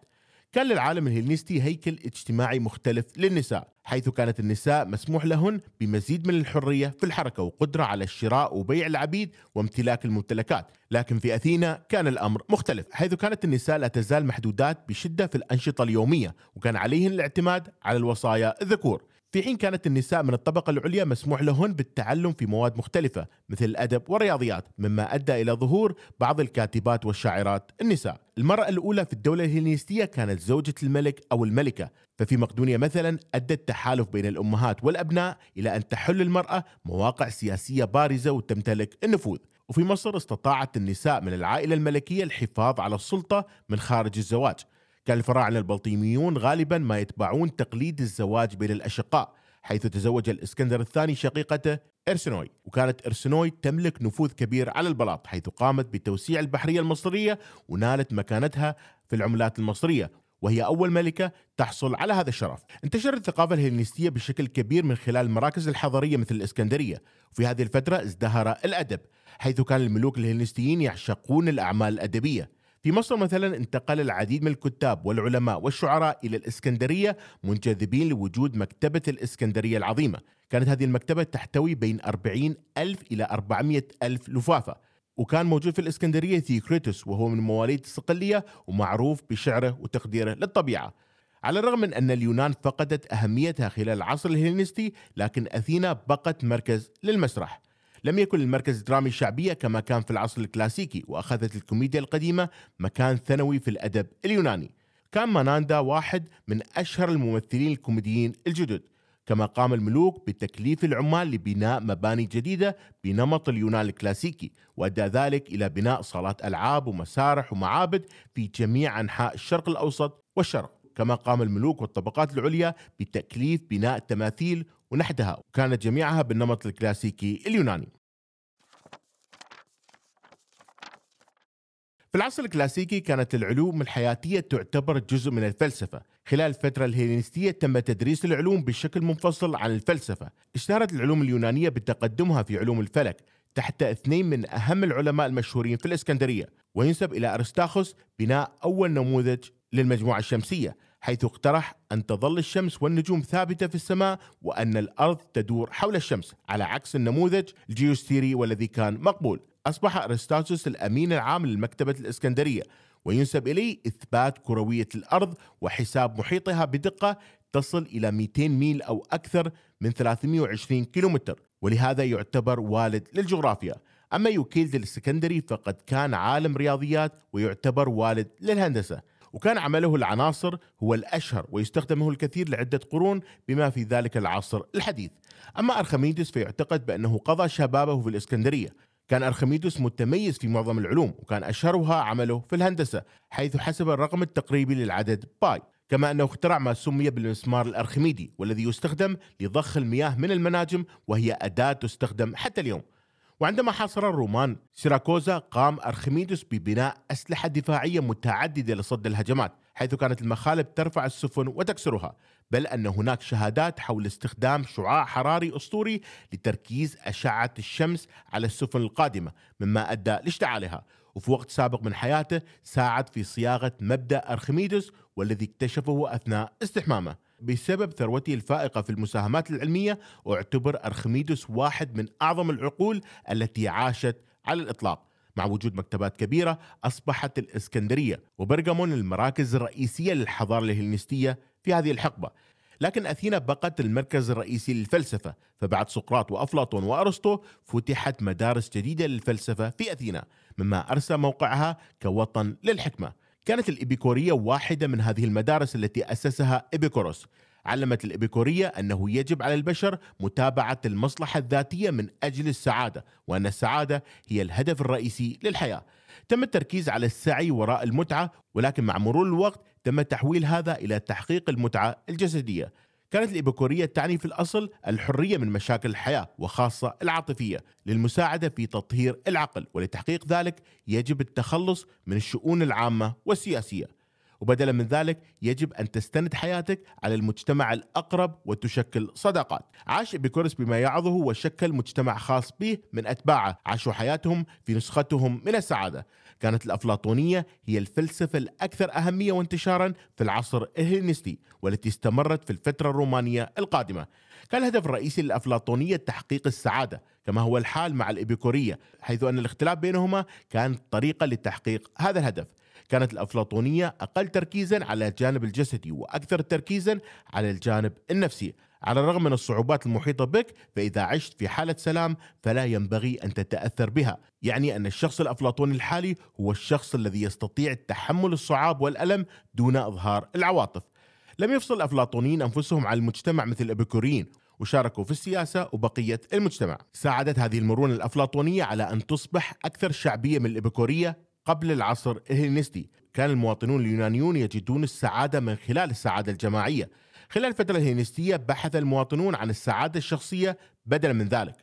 كان للعالم الهلنستي هيكل اجتماعي مختلف للنساء حيث كانت النساء مسموح لهن بمزيد من الحرية في الحركة وقدرة على الشراء وبيع العبيد وامتلاك الممتلكات لكن في أثينا كان الأمر مختلف حيث كانت النساء لا تزال محدودات بشدة في الأنشطة اليومية وكان عليهن الاعتماد على الوصايا الذكور في حين كانت النساء من الطبقة العليا مسموح لهن بالتعلم في مواد مختلفة مثل الأدب والرياضيات مما أدى إلى ظهور بعض الكاتبات والشاعرات النساء المرأة الأولى في الدولة الهيلينستية كانت زوجة الملك أو الملكة ففي مقدونيا مثلا أدى التحالف بين الأمهات والأبناء إلى أن تحل المرأة مواقع سياسية بارزة وتمتلك النفوذ وفي مصر استطاعت النساء من العائلة الملكية الحفاظ على السلطة من خارج الزواج كان الفراعنة البلطيميون غالبا ما يتبعون تقليد الزواج بين الأشقاء حيث تزوج الإسكندر الثاني شقيقته إرسنوي وكانت إرسنوي تملك نفوذ كبير على البلاط حيث قامت بتوسيع البحرية المصرية ونالت مكانتها في العملات المصرية وهي أول ملكة تحصل على هذا الشرف انتشرت الثقافة الهلينستية بشكل كبير من خلال المراكز الحضرية مثل الإسكندرية وفي هذه الفترة ازدهر الأدب حيث كان الملوك الهلينستيين يعشقون الأعمال الأدبية في مصر مثلا انتقل العديد من الكتاب والعلماء والشعراء إلى الإسكندرية منجذبين لوجود مكتبة الإسكندرية العظيمة كانت هذه المكتبة تحتوي بين 40 ألف إلى 400 ألف لفافة وكان موجود في الإسكندرية ثيوكريتوس وهو من مواليد الصقلية ومعروف بشعره وتقديره للطبيعة على الرغم من أن اليونان فقدت أهميتها خلال العصر الهيلينستي لكن أثينا بقت مركز للمسرح لم يكن المركز الدرامي الشعبية كما كان في العصر الكلاسيكي وأخذت الكوميديا القديمة مكان ثانوي في الأدب اليوناني كان ماناندا واحد من أشهر الممثلين الكوميديين الجدد كما قام الملوك بتكليف العمال لبناء مباني جديدة بنمط اليونان الكلاسيكي وأدى ذلك إلى بناء صالات ألعاب ومسارح ومعابد في جميع أنحاء الشرق الأوسط والشرق كما قام الملوك والطبقات العليا بتكليف بناء تماثيل ونحتها وكانت جميعها بالنمط الكلاسيكي اليوناني في العصر الكلاسيكي كانت العلوم الحياتية تعتبر جزء من الفلسفة خلال الفترة الهيلينستية تم تدريس العلوم بشكل منفصل عن الفلسفة اشتهرت العلوم اليونانية بتقدمها في علوم الفلك تحت اثنين من أهم العلماء المشهورين في الإسكندرية وينسب إلى أرستاخوس بناء أول نموذج للمجموعة الشمسية حيث اقترح أن تظل الشمس والنجوم ثابتة في السماء وأن الأرض تدور حول الشمس على عكس النموذج الجيوستيري والذي كان مقبول أصبح أرستاتوس الأمين العام للمكتبة الإسكندرية وينسب إليه إثبات كروية الأرض وحساب محيطها بدقة تصل إلى 200 ميل أو أكثر من 320 كيلومتر ولهذا يعتبر والد للجغرافيا أما يوكيلد الإسكندري فقد كان عالم رياضيات ويعتبر والد للهندسة وكان عمله العناصر هو الأشهر ويستخدمه الكثير لعدة قرون بما في ذلك العصر الحديث أما أرخميدس فيعتقد بأنه قضى شبابه في الإسكندرية كان أرخميدس متميز في معظم العلوم وكان أشهرها عمله في الهندسة حيث حسب الرقم التقريبي للعدد باي كما أنه اخترع ما سمي بالمسمار الأرخميدي والذي يستخدم لضخ المياه من المناجم وهي أداة تستخدم حتى اليوم وعندما حاصر الرومان سيراكوزا قام أرخميدس ببناء أسلحة دفاعية متعددة لصد الهجمات حيث كانت المخالب ترفع السفن وتكسرها بل أن هناك شهادات حول استخدام شعاع حراري أسطوري لتركيز أشعة الشمس على السفن القادمة مما أدى لاشتعالها وفي وقت سابق من حياته ساعد في صياغة مبدأ أرخميدس والذي اكتشفه أثناء استحمامه بسبب ثروته الفائقة في المساهمات العلمية اعتبر أرخميدس واحد من أعظم العقول التي عاشت على الإطلاق مع وجود مكتبات كبيرة أصبحت الإسكندرية وبرغمون المراكز الرئيسية للحضارة الهلنستية في هذه الحقبة لكن أثينا بقت المركز الرئيسي للفلسفة فبعد سقراط وأفلاطون وأرسطو فتحت مدارس جديدة للفلسفة في أثينا مما أرسى موقعها كوطن للحكمة كانت الإبيكورية واحدة من هذه المدارس التي أسسها إبيكوروس علمت الإبيكورية أنه يجب على البشر متابعة المصلحة الذاتية من أجل السعادة وأن السعادة هي الهدف الرئيسي للحياة تم التركيز على السعي وراء المتعة ولكن مع مرور الوقت تم تحويل هذا إلى تحقيق المتعة الجسدية كانت الإبيكورية تعني في الأصل الحرية من مشاكل الحياة وخاصة العاطفية للمساعدة في تطهير العقل ولتحقيق ذلك يجب التخلص من الشؤون العامة والسياسية وبدلا من ذلك يجب أن تستند حياتك على المجتمع الأقرب وتشكل صداقات عاش إبيكورس بما يعظه وشكل مجتمع خاص به من أتباعه عاشوا حياتهم في نسختهم من السعادة كانت الأفلاطونية هي الفلسفة الأكثر أهمية وانتشارا في العصر الهلنستي والتي استمرت في الفترة الرومانية القادمة كان الهدف الرئيسي للأفلاطونية تحقيق السعادة كما هو الحال مع الإبيكورية حيث أن الاختلاف بينهما كان طريقة لتحقيق هذا الهدف كانت الأفلاطونية أقل تركيزا على الجانب الجسدي وأكثر تركيزا على الجانب النفسي على الرغم من الصعوبات المحيطة بك فإذا عشت في حالة سلام فلا ينبغي أن تتأثر بها يعني أن الشخص الأفلاطوني الحالي هو الشخص الذي يستطيع تحمل الصعاب والألم دون إظهار العواطف لم يفصل الأفلاطونيين أنفسهم عن المجتمع مثل الإبيكوريين وشاركوا في السياسة وبقية المجتمع ساعدت هذه المرونة الأفلاطونية على أن تصبح أكثر شعبية من الإبيكورية قبل العصر الهلينستي كان المواطنون اليونانيون يجدون السعادة من خلال السعادة الجماعية خلال الفترة الهلينستية بحث المواطنون عن السعادة الشخصية بدلا من ذلك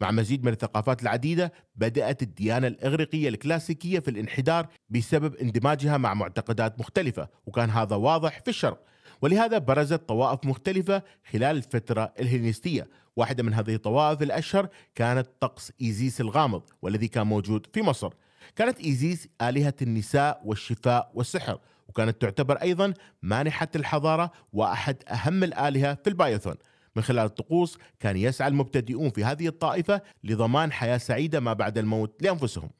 مع مزيد من الثقافات العديدة بدأت الديانة الإغريقية الكلاسيكية في الانحدار بسبب اندماجها مع معتقدات مختلفة وكان هذا واضح في الشرق ولهذا برزت طوائف مختلفة خلال الفترة الهلينستية واحدة من هذه الطوائف الأشهر كانت طقس إيزيس الغامض والذي كان موجود في مصر كانت إيزيس آلهة النساء والشفاء والسحر وكانت تعتبر أيضا مانحة الحضارة وأحد أهم الآلهة في البايثون من خلال الطقوس كان يسعى المبتدئون في هذه الطائفة لضمان حياة سعيدة ما بعد الموت لأنفسهم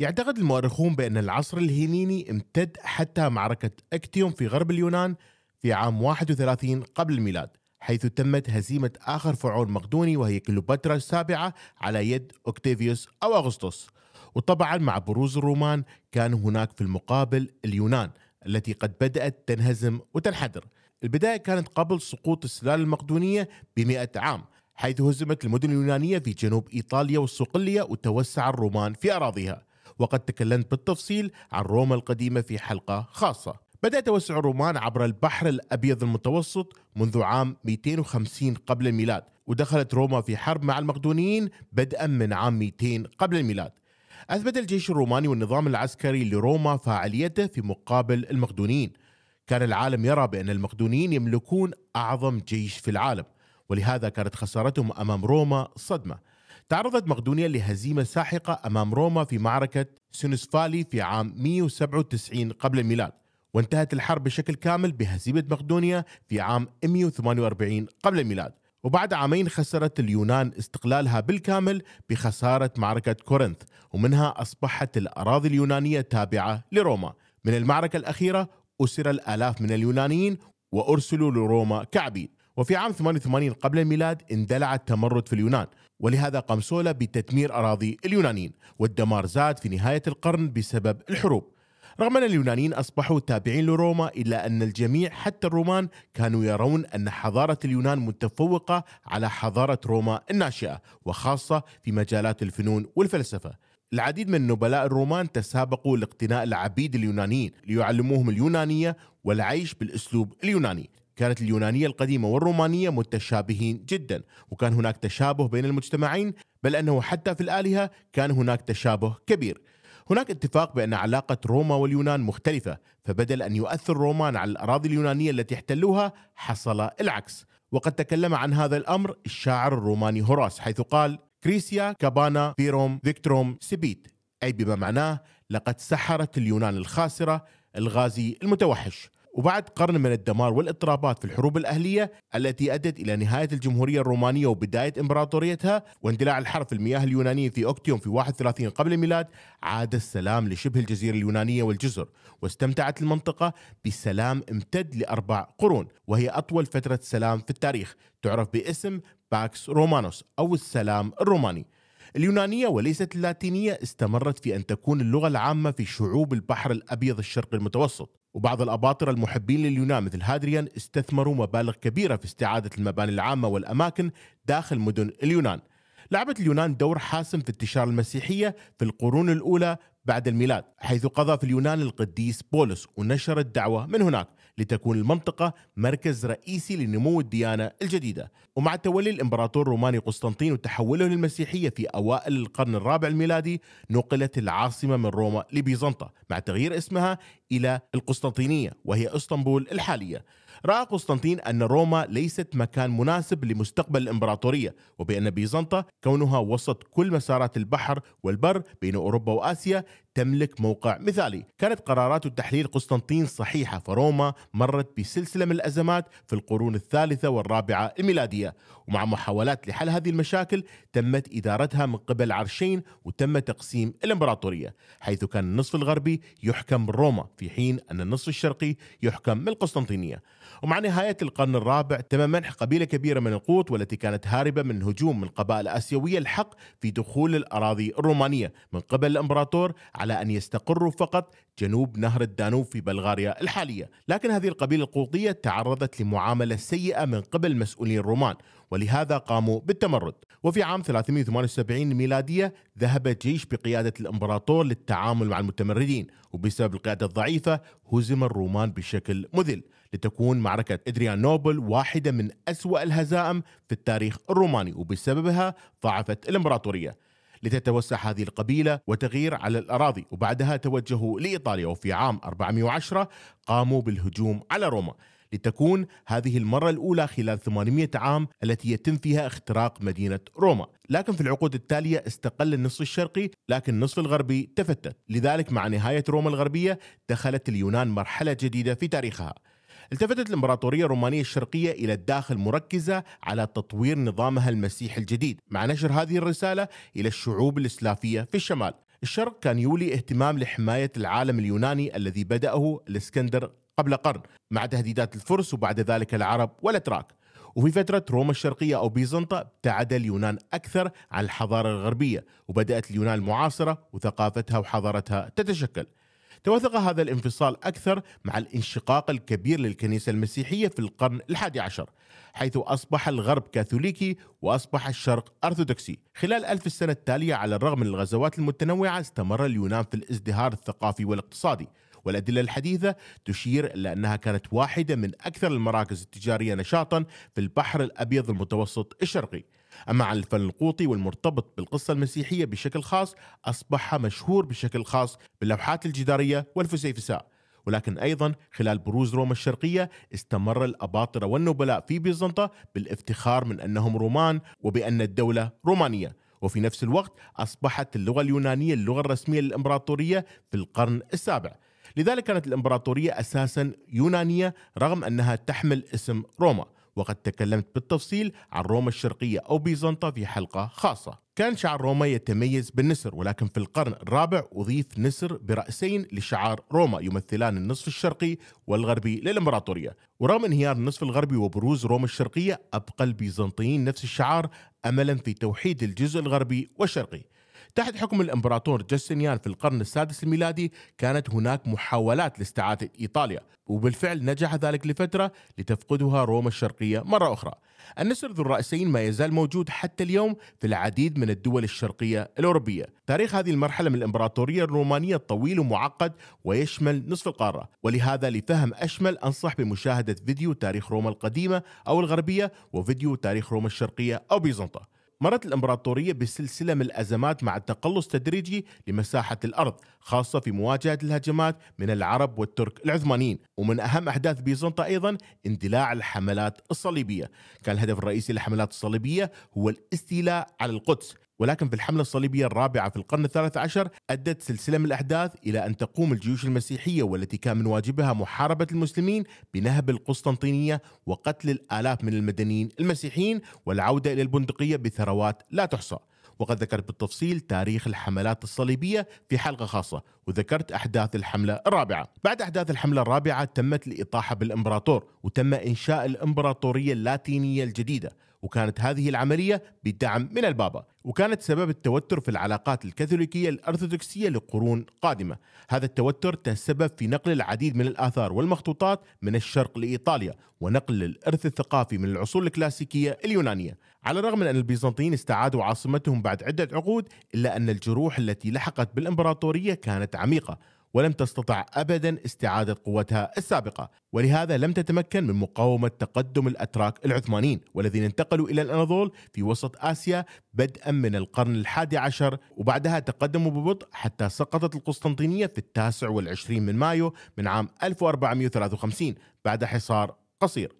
يعتقد المؤرخون بأن العصر الهيليني امتد حتى معركة أكتيوم في غرب اليونان في عام 31 قبل الميلاد حيث تمت هزيمة آخر فرعون مقدوني وهي كليوباترا السابعة على يد أوكتافيوس أو أغسطس وطبعا مع بروز الرومان كان هناك في المقابل اليونان التي قد بدأت تنهزم وتنحدر البداية كانت قبل سقوط السلالة المقدونية بمئة عام حيث هزمت المدن اليونانية في جنوب إيطاليا والصقلية وتوسع الرومان في أراضيها وقد تكلمت بالتفصيل عن روما القديمة في حلقة خاصة بدأ توسع الرومان عبر البحر الأبيض المتوسط منذ عام 250 قبل الميلاد ودخلت روما في حرب مع المقدونيين بدءا من عام 200 قبل الميلاد أثبت الجيش الروماني والنظام العسكري لروما فاعليته في مقابل المقدونيين كان العالم يرى بأن المقدونيين يملكون أعظم جيش في العالم ولهذا كانت خسارتهم أمام روما صدمة تعرضت مقدونيا لهزيمة ساحقة أمام روما في معركة سينسفالي في عام 197 قبل الميلاد وانتهت الحرب بشكل كامل بهزيمة مقدونيا في عام 148 قبل الميلاد وبعد عامين خسرت اليونان استقلالها بالكامل بخسارة معركة كورنث ومنها أصبحت الأراضي اليونانية تابعة لروما من المعركة الأخيرة أسر الآلاف من اليونانيين وأرسلوا لروما كعبيد وفي عام 88 قبل الميلاد اندلع التمرد في اليونان ولهذا قام سولا بتدمير أراضي اليونانيين والدمار زاد في نهاية القرن بسبب الحروب رغم أن اليونانيين أصبحوا تابعين لروما إلا أن الجميع حتى الرومان كانوا يرون أن حضارة اليونان متفوقة على حضارة روما الناشئة وخاصة في مجالات الفنون والفلسفة العديد من نبلاء الرومان تسابقوا لاقتناء العبيد اليونانيين ليعلموهم اليونانية والعيش بالأسلوب اليوناني كانت اليونانية القديمة والرومانية متشابهين جدا وكان هناك تشابه بين المجتمعين بل أنه حتى في الآلهة كان هناك تشابه كبير هناك اتفاق بأن علاقة روما واليونان مختلفة فبدل أن يؤثر الرومان على الأراضي اليونانية التي احتلوها حصل العكس وقد تكلم عن هذا الأمر الشاعر الروماني هوراس حيث قال كريسيا كابانا فيروم فيكتروم سبيت أي بما معناه لقد سحرت اليونان الخاسرة الغازي المتوحش وبعد قرن من الدمار والاضطرابات في الحروب الأهلية التي أدت إلى نهاية الجمهورية الرومانية وبداية إمبراطوريتها واندلاع الحرب في المياه اليونانية في أكتيوم في 31 قبل الميلاد عاد السلام لشبه الجزيرة اليونانية والجزر واستمتعت المنطقة بسلام امتد لأربع قرون وهي أطول فترة سلام في التاريخ تعرف باسم باكس رومانوس أو السلام الروماني اليونانية وليست اللاتينية استمرت في أن تكون اللغة العامة في شعوب البحر الأبيض الشرقي المتوسط وبعض الأباطرة المحبين لليونان مثل هادريان استثمروا مبالغ كبيرة في استعادة المباني العامة والأماكن داخل مدن اليونان لعبت اليونان دور حاسم في انتشار المسيحية في القرون الأولى بعد الميلاد حيث قضى في اليونان القديس بولس ونشر الدعوة من هناك لتكون المنطقة مركز رئيسي لنمو الديانة الجديدة ومع تولي الإمبراطور الروماني قسطنطين وتحوله للمسيحية في أوائل القرن الرابع الميلادي نقلت العاصمة من روما لبيزنطة مع تغيير اسمها إلى القسطنطينية وهي اسطنبول الحالية رأى قسطنطين أن روما ليست مكان مناسب لمستقبل الإمبراطورية وبأن بيزنطة كونها وسط كل مسارات البحر والبر بين أوروبا وآسيا تملك موقع مثالي كانت قرارات التحليل قسطنطين صحيحة فروما مرت بسلسلة من الأزمات في القرون الثالثة والرابعة الميلادية ومع محاولات لحل هذه المشاكل تمت إدارتها من قبل عرشين وتم تقسيم الإمبراطورية حيث كان النصف الغربي يحكم روما في حين أن النصف الشرقي يحكم من القسطنطينية ومع نهاية القرن الرابع تم منح قبيلة كبيرة من القوط والتي كانت هاربة من هجوم من قبائل آسيوية الحق في دخول الأراضي الرومانية من قبل الإمبراطور على أن يستقروا فقط جنوب نهر الدانوب في بلغاريا الحالية لكن هذه القبيلة القوطية تعرضت لمعاملة سيئة من قبل مسؤولين الرومان ولهذا قاموا بالتمرد وفي عام 378 ميلادية ذهب جيش بقيادة الإمبراطور للتعامل مع المتمردين وبسبب القيادة الضعيفة هزم الرومان بشكل مذل لتكون معركة إدريان نوبل واحدة من أسوأ الهزائم في التاريخ الروماني وبسببها ضعفت الإمبراطورية لتتوسع هذه القبيلة وتغير على الأراضي وبعدها توجهوا لإيطاليا وفي عام 410 قاموا بالهجوم على روما لتكون هذه المرة الأولى خلال 800 عام التي يتم فيها اختراق مدينة روما لكن في العقود التالية استقل النصف الشرقي لكن النصف الغربي تفتت لذلك مع نهاية روما الغربية دخلت اليونان مرحلة جديدة في تاريخها التفتت الامبراطورية الرومانية الشرقية إلى الداخل مركزة على تطوير نظامها المسيحي الجديد مع نشر هذه الرسالة إلى الشعوب الإسلافية في الشمال الشرق كان يولي اهتمام لحماية العالم اليوناني الذي بدأه الإسكندر قبل قرن مع تهديدات الفرس وبعد ذلك العرب والأتراك وفي فترة روما الشرقية أو بيزنطة ابتعد اليونان أكثر عن الحضارة الغربية وبدأت اليونان المعاصرة وثقافتها وحضارتها تتشكل توثق هذا الانفصال أكثر مع الانشقاق الكبير للكنيسة المسيحية في القرن الحادي عشر حيث أصبح الغرب كاثوليكي وأصبح الشرق أرثوذكسي خلال ألف السنة التالية على الرغم من الغزوات المتنوعة استمر اليونان في الازدهار الثقافي والاقتصادي والأدلة الحديثة تشير إلى أنها كانت واحدة من أكثر المراكز التجارية نشاطا في البحر الأبيض المتوسط الشرقي أما عن القوطي والمرتبط بالقصة المسيحية بشكل خاص أصبح مشهور بشكل خاص باللوحات الجدارية والفسيفساء ولكن أيضا خلال بروز روما الشرقية استمر الأباطرة والنبلاء في بيزنطة بالافتخار من أنهم رومان وبأن الدولة رومانية وفي نفس الوقت أصبحت اللغة اليونانية اللغة الرسمية للإمبراطورية في القرن السابع لذلك كانت الإمبراطورية أساسا يونانية رغم أنها تحمل اسم روما وقد تكلمت بالتفصيل عن روما الشرقية أو بيزنطة في حلقة خاصة كان شعار روما يتميز بالنسر ولكن في القرن الرابع أضيف نسر برأسين لشعار روما يمثلان النصف الشرقي والغربي للإمبراطورية ورغم انهيار النصف الغربي وبروز روما الشرقية أبقى البيزنطيين نفس الشعار أملا في توحيد الجزء الغربي والشرقي تحت حكم الامبراطور جستنيان في القرن السادس الميلادي كانت هناك محاولات لاستعادة إيطاليا وبالفعل نجح ذلك لفترة لتفقدها روما الشرقية مرة أخرى النسر ذو الرأسين ما يزال موجود حتى اليوم في العديد من الدول الشرقية الأوروبية تاريخ هذه المرحلة من الإمبراطورية الرومانية طويل ومعقد ويشمل نصف القارة ولهذا لفهم أشمل أنصح بمشاهدة فيديو تاريخ روما القديمة أو الغربية وفيديو تاريخ روما الشرقية أو بيزنطة مرت الامبراطوريه بسلسله من الازمات مع التقلص تدريجي لمساحه الارض خاصه في مواجهه الهجمات من العرب والترك العثمانيين ومن اهم احداث بيزنطة ايضا اندلاع الحملات الصليبيه كان الهدف الرئيسي للحملات الصليبيه هو الاستيلاء على القدس ولكن في الحملة الصليبية الرابعة في القرن الثالث عشر أدت سلسلة من الأحداث إلى أن تقوم الجيوش المسيحية والتي كان من واجبها محاربة المسلمين بنهب القسطنطينية وقتل الآلاف من المدنيين المسيحيين والعودة إلى البندقية بثروات لا تحصى وقد ذكرت بالتفصيل تاريخ الحملات الصليبية في حلقة خاصة وذكرت أحداث الحملة الرابعة بعد أحداث الحملة الرابعة تمت الإطاحة بالإمبراطور وتم إنشاء الإمبراطورية اللاتينية الجديدة وكانت هذه العملية بدعم من البابا وكانت سبب التوتر في العلاقات الكاثوليكية الأرثوذكسية لقرون قادمة هذا التوتر تسبب في نقل العديد من الآثار والمخطوطات من الشرق لإيطاليا ونقل الإرث الثقافي من العصور الكلاسيكية اليونانية على الرغم من أن البيزنطيين استعادوا عاصمتهم بعد عدة عقود إلا أن الجروح التي لحقت بالإمبراطورية كانت عميقة ولم تستطع ابدا استعاده قوتها السابقه، ولهذا لم تتمكن من مقاومه تقدم الاتراك العثمانيين والذين انتقلوا الى الاناضول في وسط اسيا بدءا من القرن الحادي عشر وبعدها تقدموا ببطء حتى سقطت القسطنطينيه في التاسع والعشرين من مايو من عام 1453 بعد حصار قصير.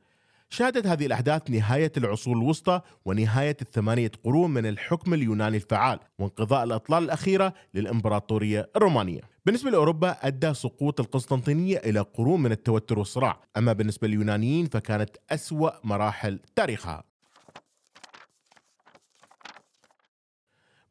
شهدت هذه الأحداث نهاية العصور الوسطى ونهاية الثمانية قرون من الحكم اليوناني الفعال وانقضاء الأطلال الأخيرة للإمبراطورية الرومانية بالنسبة لأوروبا أدى سقوط القسطنطينية إلى قرون من التوتر والصراع أما بالنسبة لليونانيين فكانت أسوأ مراحل تاريخها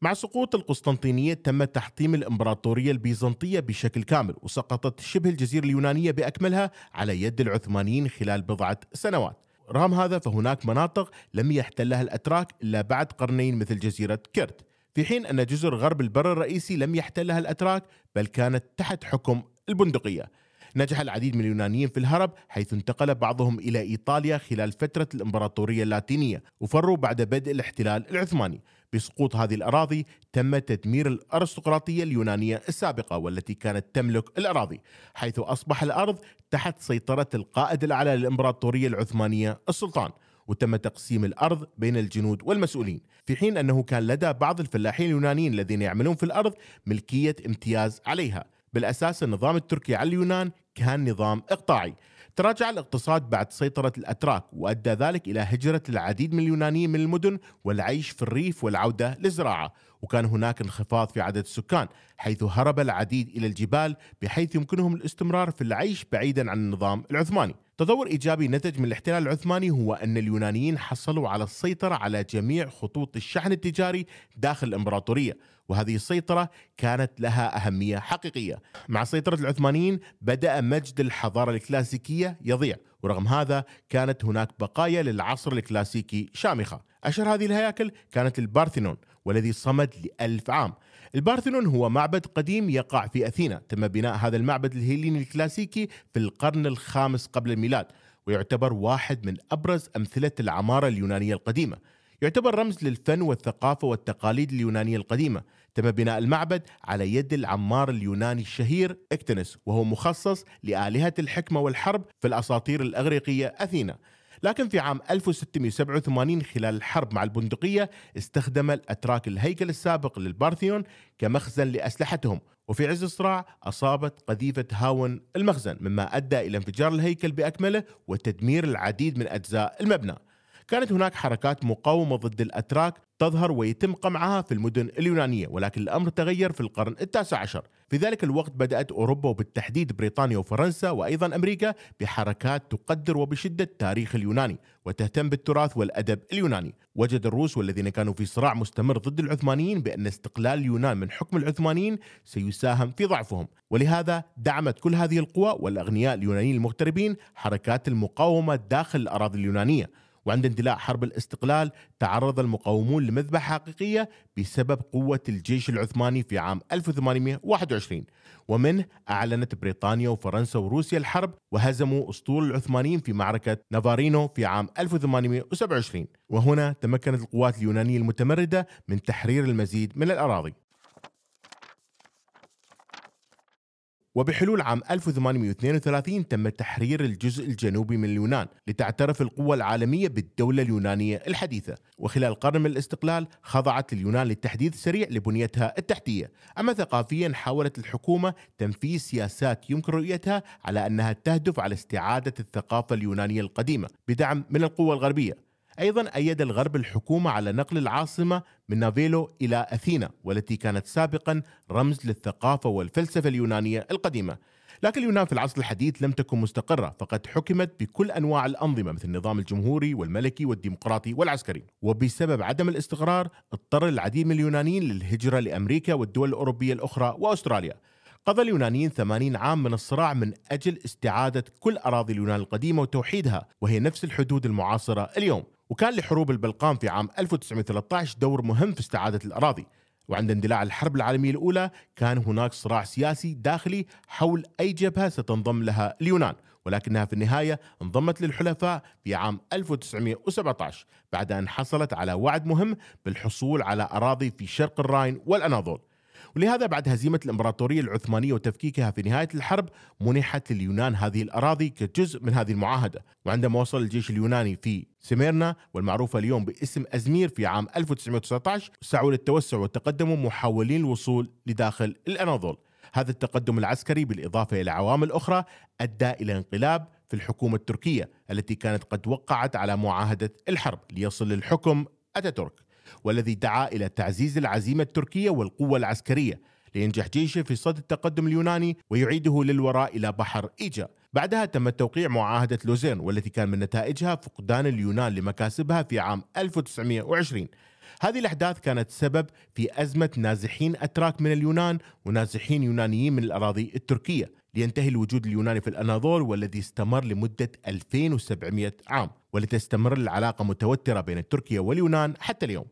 مع سقوط القسطنطينية تم تحطيم الإمبراطورية البيزنطية بشكل كامل وسقطت شبه الجزيرة اليونانية بأكملها على يد العثمانيين خلال بضعة سنوات رغم هذا فهناك مناطق لم يحتلها الأتراك إلا بعد قرنين مثل جزيرة كرت في حين أن جزر غرب البر الرئيسي لم يحتلها الأتراك بل كانت تحت حكم البندقية نجح العديد من اليونانيين في الهرب حيث انتقل بعضهم إلى إيطاليا خلال فترة الإمبراطورية اللاتينية وفروا بعد بدء الاحتلال العثماني بسقوط هذه الأراضي تم تدمير الأرستقراطية اليونانية السابقة والتي كانت تملك الأراضي حيث أصبح الأرض تحت سيطرة القائد الأعلى للإمبراطورية العثمانية السلطان وتم تقسيم الارض بين الجنود والمسؤولين، في حين انه كان لدى بعض الفلاحين اليونانيين الذين يعملون في الارض ملكيه امتياز عليها، بالأساس النظام التركي على اليونان كان نظام إقطاعي تراجع الاقتصاد بعد سيطرة الأتراك وأدى ذلك إلى هجرة العديد من اليونانيين من المدن والعيش في الريف والعودة للزراعة وكان هناك انخفاض في عدد السكان حيث هرب العديد إلى الجبال بحيث يمكنهم الاستمرار في العيش بعيدا عن النظام العثماني تطور إيجابي نتج من الاحتلال العثماني هو أن اليونانيين حصلوا على السيطرة على جميع خطوط الشحن التجاري داخل الإمبراطورية وهذه السيطرة كانت لها أهمية حقيقية مع سيطرة العثمانيين بدأ مجد الحضارة الكلاسيكية يضيع ورغم هذا كانت هناك بقايا للعصر الكلاسيكي شامخة أشهر هذه الهياكل كانت البارثينون والذي صمد لألف عام البارثينون هو معبد قديم يقع في أثينا تم بناء هذا المعبد الهيليني الكلاسيكي في القرن الخامس قبل الميلاد ويعتبر واحد من أبرز أمثلة العمارة اليونانية القديمة يعتبر رمز للفن والثقافة والتقاليد اليونانية القديمة تم بناء المعبد على يد العمار اليوناني الشهير اكتنس وهو مخصص لآلهة الحكمة والحرب في الأساطير الأغريقية أثينا لكن في عام 1687 خلال الحرب مع البندقية استخدم الأتراك الهيكل السابق للبارثيون كمخزن لأسلحتهم وفي عز الصراع أصابت قذيفة هاون المخزن مما أدى إلى انفجار الهيكل بأكمله وتدمير العديد من أجزاء المبنى كانت هناك حركات مقاومة ضد الأتراك تظهر ويتم قمعها في المدن اليونانية ولكن الأمر تغير في القرن التاسع عشر في ذلك الوقت بدأت أوروبا وبالتحديد بريطانيا وفرنسا وأيضا أمريكا بحركات تقدر وبشدة التاريخ اليوناني وتهتم بالتراث والأدب اليوناني وجد الروس والذين كانوا في صراع مستمر ضد العثمانيين بأن استقلال اليونان من حكم العثمانيين سيساهم في ضعفهم ولهذا دعمت كل هذه القوى والأغنياء اليونانيين المغتربين حركات المقاومة داخل الأراضي اليونانية وعند اندلاع حرب الاستقلال تعرض المقاومون لمذبحة حقيقية بسبب قوة الجيش العثماني في عام 1821 ومنه أعلنت بريطانيا وفرنسا وروسيا الحرب وهزموا أسطول العثمانيين في معركة نافارينو في عام 1827 وهنا تمكنت القوات اليونانية المتمردة من تحرير المزيد من الأراضي وبحلول عام 1832 تم تحرير الجزء الجنوبي من اليونان لتعترف القوى العالمية بالدولة اليونانية الحديثة وخلال قرن من الاستقلال خضعت اليونان للتحديث السريع لبنيتها التحتية أما ثقافيا حاولت الحكومة تنفيذ سياسات يمكن رؤيتها على أنها تهدف على استعادة الثقافة اليونانية القديمة بدعم من القوى الغربية أيضا أيد الغرب الحكومة على نقل العاصمة من نافيلو إلى أثينا والتي كانت سابقا رمز للثقافة والفلسفة اليونانية القديمة لكن اليونان في العصر الحديث لم تكن مستقرة فقد حكمت بكل أنواع الأنظمة مثل النظام الجمهوري والملكي والديمقراطي والعسكري وبسبب عدم الاستقرار اضطر العديد من اليونانيين للهجرة لأمريكا والدول الأوروبية الأخرى وأستراليا قضى اليونانيين 80 عام من الصراع من أجل استعادة كل أراضي اليونان القديمة وتوحيدها وهي نفس الحدود المعاصرة اليوم وكان لحروب البلقان في عام 1913 دور مهم في استعادة الأراضي وعند اندلاع الحرب العالمية الأولى كان هناك صراع سياسي داخلي حول أي جبهة ستنضم لها اليونان ولكنها في النهاية انضمت للحلفاء في عام 1917 بعد أن حصلت على وعد مهم بالحصول على أراضي في شرق الراين والأناضول ولهذا بعد هزيمة الإمبراطورية العثمانية وتفكيكها في نهاية الحرب منحت لليونان هذه الأراضي كجزء من هذه المعاهدة وعندما وصل الجيش اليوناني في سميرنا والمعروفة اليوم باسم أزمير في عام 1919 سعوا للتوسع والتقدم محاولين الوصول لداخل الأناضول هذا التقدم العسكري بالإضافة إلى عوامل أخرى أدى إلى انقلاب في الحكومة التركية التي كانت قد وقعت على معاهدة الحرب ليصل للحكم أتاتورك والذي دعا إلى تعزيز العزيمة التركية والقوة العسكرية لينجح جيشه في صد التقدم اليوناني ويعيده للوراء إلى بحر إيجا بعدها تم توقيع معاهدة لوزين والتي كان من نتائجها فقدان اليونان لمكاسبها في عام 1920 هذه الأحداث كانت سبب في أزمة نازحين أتراك من اليونان ونازحين يونانيين من الأراضي التركية لينتهي الوجود اليوناني في الأناضول والذي استمر لمدة 2700 عام ولتستمر العلاقة متوترة بين تركيا واليونان حتى اليوم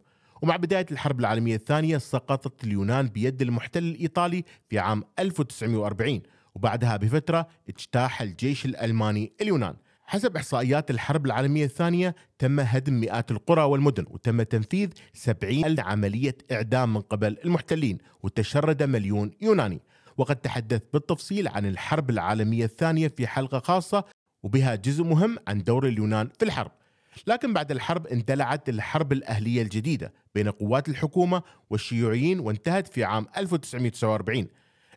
ومع بداية الحرب العالمية الثانية سقطت اليونان بيد المحتل الإيطالي في عام 1940 وبعدها بفترة اجتاح الجيش الألماني اليونان حسب إحصائيات الحرب العالمية الثانية تم هدم مئات القرى والمدن وتم تنفيذ 70 ألف عملية إعدام من قبل المحتلين وتشرد مليون يوناني وقد تحدث بالتفصيل عن الحرب العالمية الثانية في حلقة خاصة وبها جزء مهم عن دور اليونان في الحرب لكن بعد الحرب اندلعت الحرب الأهلية الجديدة بين قوات الحكومة والشيوعيين وانتهت في عام 1949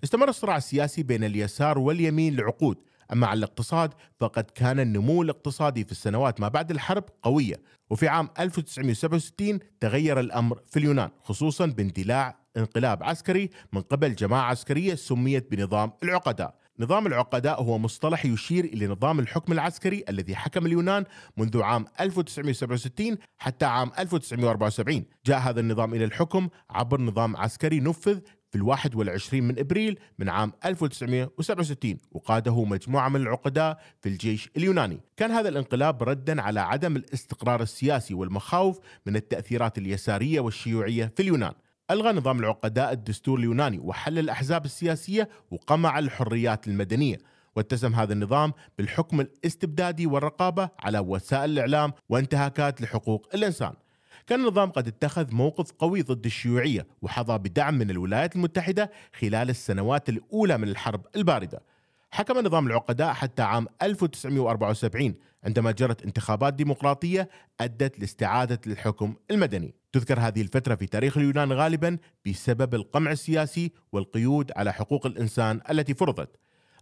استمر الصراع السياسي بين اليسار واليمين لعقود أما على الاقتصاد فقد كان النمو الاقتصادي في السنوات ما بعد الحرب قوية وفي عام 1967 تغير الأمر في اليونان خصوصا باندلاع انقلاب عسكري من قبل جماعة عسكرية سميت بنظام العقداء نظام العقداء هو مصطلح يشير إلى نظام الحكم العسكري الذي حكم اليونان منذ عام 1967 حتى عام 1974 جاء هذا النظام إلى الحكم عبر نظام عسكري نفذ في الواحد والعشرين من إبريل من عام 1967 وقاده مجموعة من العقداء في الجيش اليوناني كان هذا الانقلاب ردا على عدم الاستقرار السياسي والمخاوف من التأثيرات اليسارية والشيوعية في اليونان ألغى نظام العقداء الدستور اليوناني وحل الأحزاب السياسية وقمع الحريات المدنية واتسم هذا النظام بالحكم الاستبدادي والرقابة على وسائل الإعلام وانتهاكات لحقوق الإنسان كان النظام قد اتخذ موقف قوي ضد الشيوعية وحظى بدعم من الولايات المتحدة خلال السنوات الأولى من الحرب الباردة حكم نظام العقداء حتى عام 1974 عندما جرت انتخابات ديمقراطية أدت لاستعادة الحكم المدني تذكر هذه الفترة في تاريخ اليونان غالبا بسبب القمع السياسي والقيود على حقوق الإنسان التي فرضت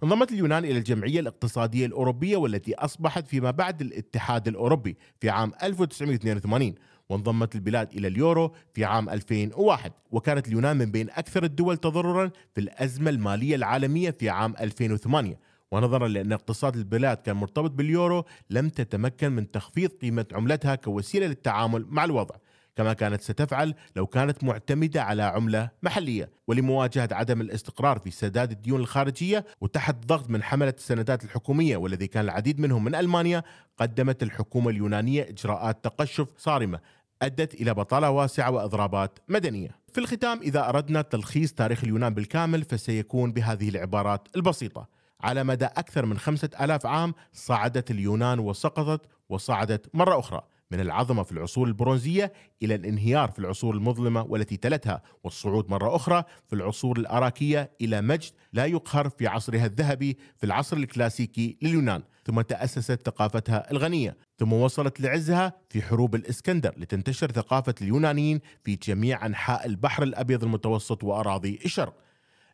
انضمت اليونان إلى الجمعية الاقتصادية الأوروبية والتي أصبحت فيما بعد الاتحاد الأوروبي في عام 1982 وانضمت البلاد إلى اليورو في عام 2001 وكانت اليونان من بين أكثر الدول تضررا في الأزمة المالية العالمية في عام 2008 ونظرا لأن اقتصاد البلاد كان مرتبط باليورو لم تتمكن من تخفيض قيمة عملتها كوسيلة للتعامل مع الوضع كما كانت ستفعل لو كانت معتمدة على عملة محلية ولمواجهة عدم الاستقرار في سداد الديون الخارجية وتحت ضغط من حملة السندات الحكومية والذي كان العديد منهم من ألمانيا قدمت الحكومة اليونانية إجراءات تقشف صارمة أدت إلى بطالة واسعة وإضرابات مدنية في الختام إذا أردنا تلخيص تاريخ اليونان بالكامل فسيكون بهذه العبارات البسيطة على مدى أكثر من خمسة ألاف عام صعدت اليونان وسقطت وصعدت مرة أخرى من العظمة في العصور البرونزية إلى الانهيار في العصور المظلمة والتي تلتها والصعود مرة أخرى في العصور الأراكية إلى مجد لا يقهر في عصرها الذهبي في العصر الكلاسيكي لليونان ثم تأسست ثقافتها الغنية ثم وصلت لعزها في حروب الإسكندر لتنتشر ثقافة اليونانيين في جميع أنحاء البحر الأبيض المتوسط وأراضي الشرق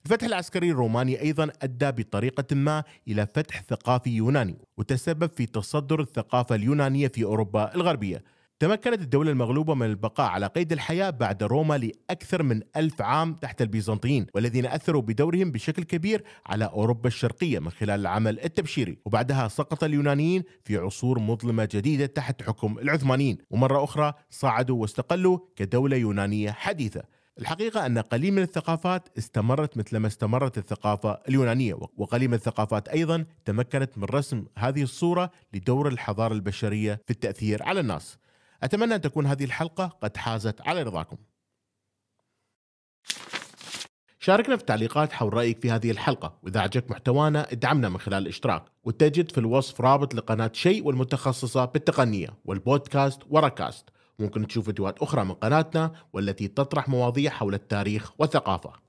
الفتح العسكري الروماني أيضا أدى بطريقة ما إلى فتح ثقافي يوناني وتسبب في تصدر الثقافة اليونانية في أوروبا الغربية تمكنت الدولة المغلوبة من البقاء على قيد الحياة بعد روما لأكثر من ألف عام تحت البيزنطيين والذين أثروا بدورهم بشكل كبير على أوروبا الشرقية من خلال العمل التبشيري وبعدها سقط اليونانيين في عصور مظلمة جديدة تحت حكم العثمانيين ومرة أخرى صعدوا واستقلوا كدولة يونانية حديثة الحقيقة أن قليل من الثقافات استمرت مثلما استمرت الثقافة اليونانية وقليل من الثقافات أيضا تمكنت من رسم هذه الصورة لدور الحضارة البشرية في التأثير على الناس أتمنى أن تكون هذه الحلقة قد حازت على رضاكم شاركنا في التعليقات حول رأيك في هذه الحلقة وإذا عجبك محتوانا ادعمنا من خلال الاشتراك وتجد في الوصف رابط لقناة شيء والمتخصصة بالتقنية والبودكاست وراكاست ممكن تشوف فيديوهات أخرى من قناتنا والتي تطرح مواضيع حول التاريخ والثقافة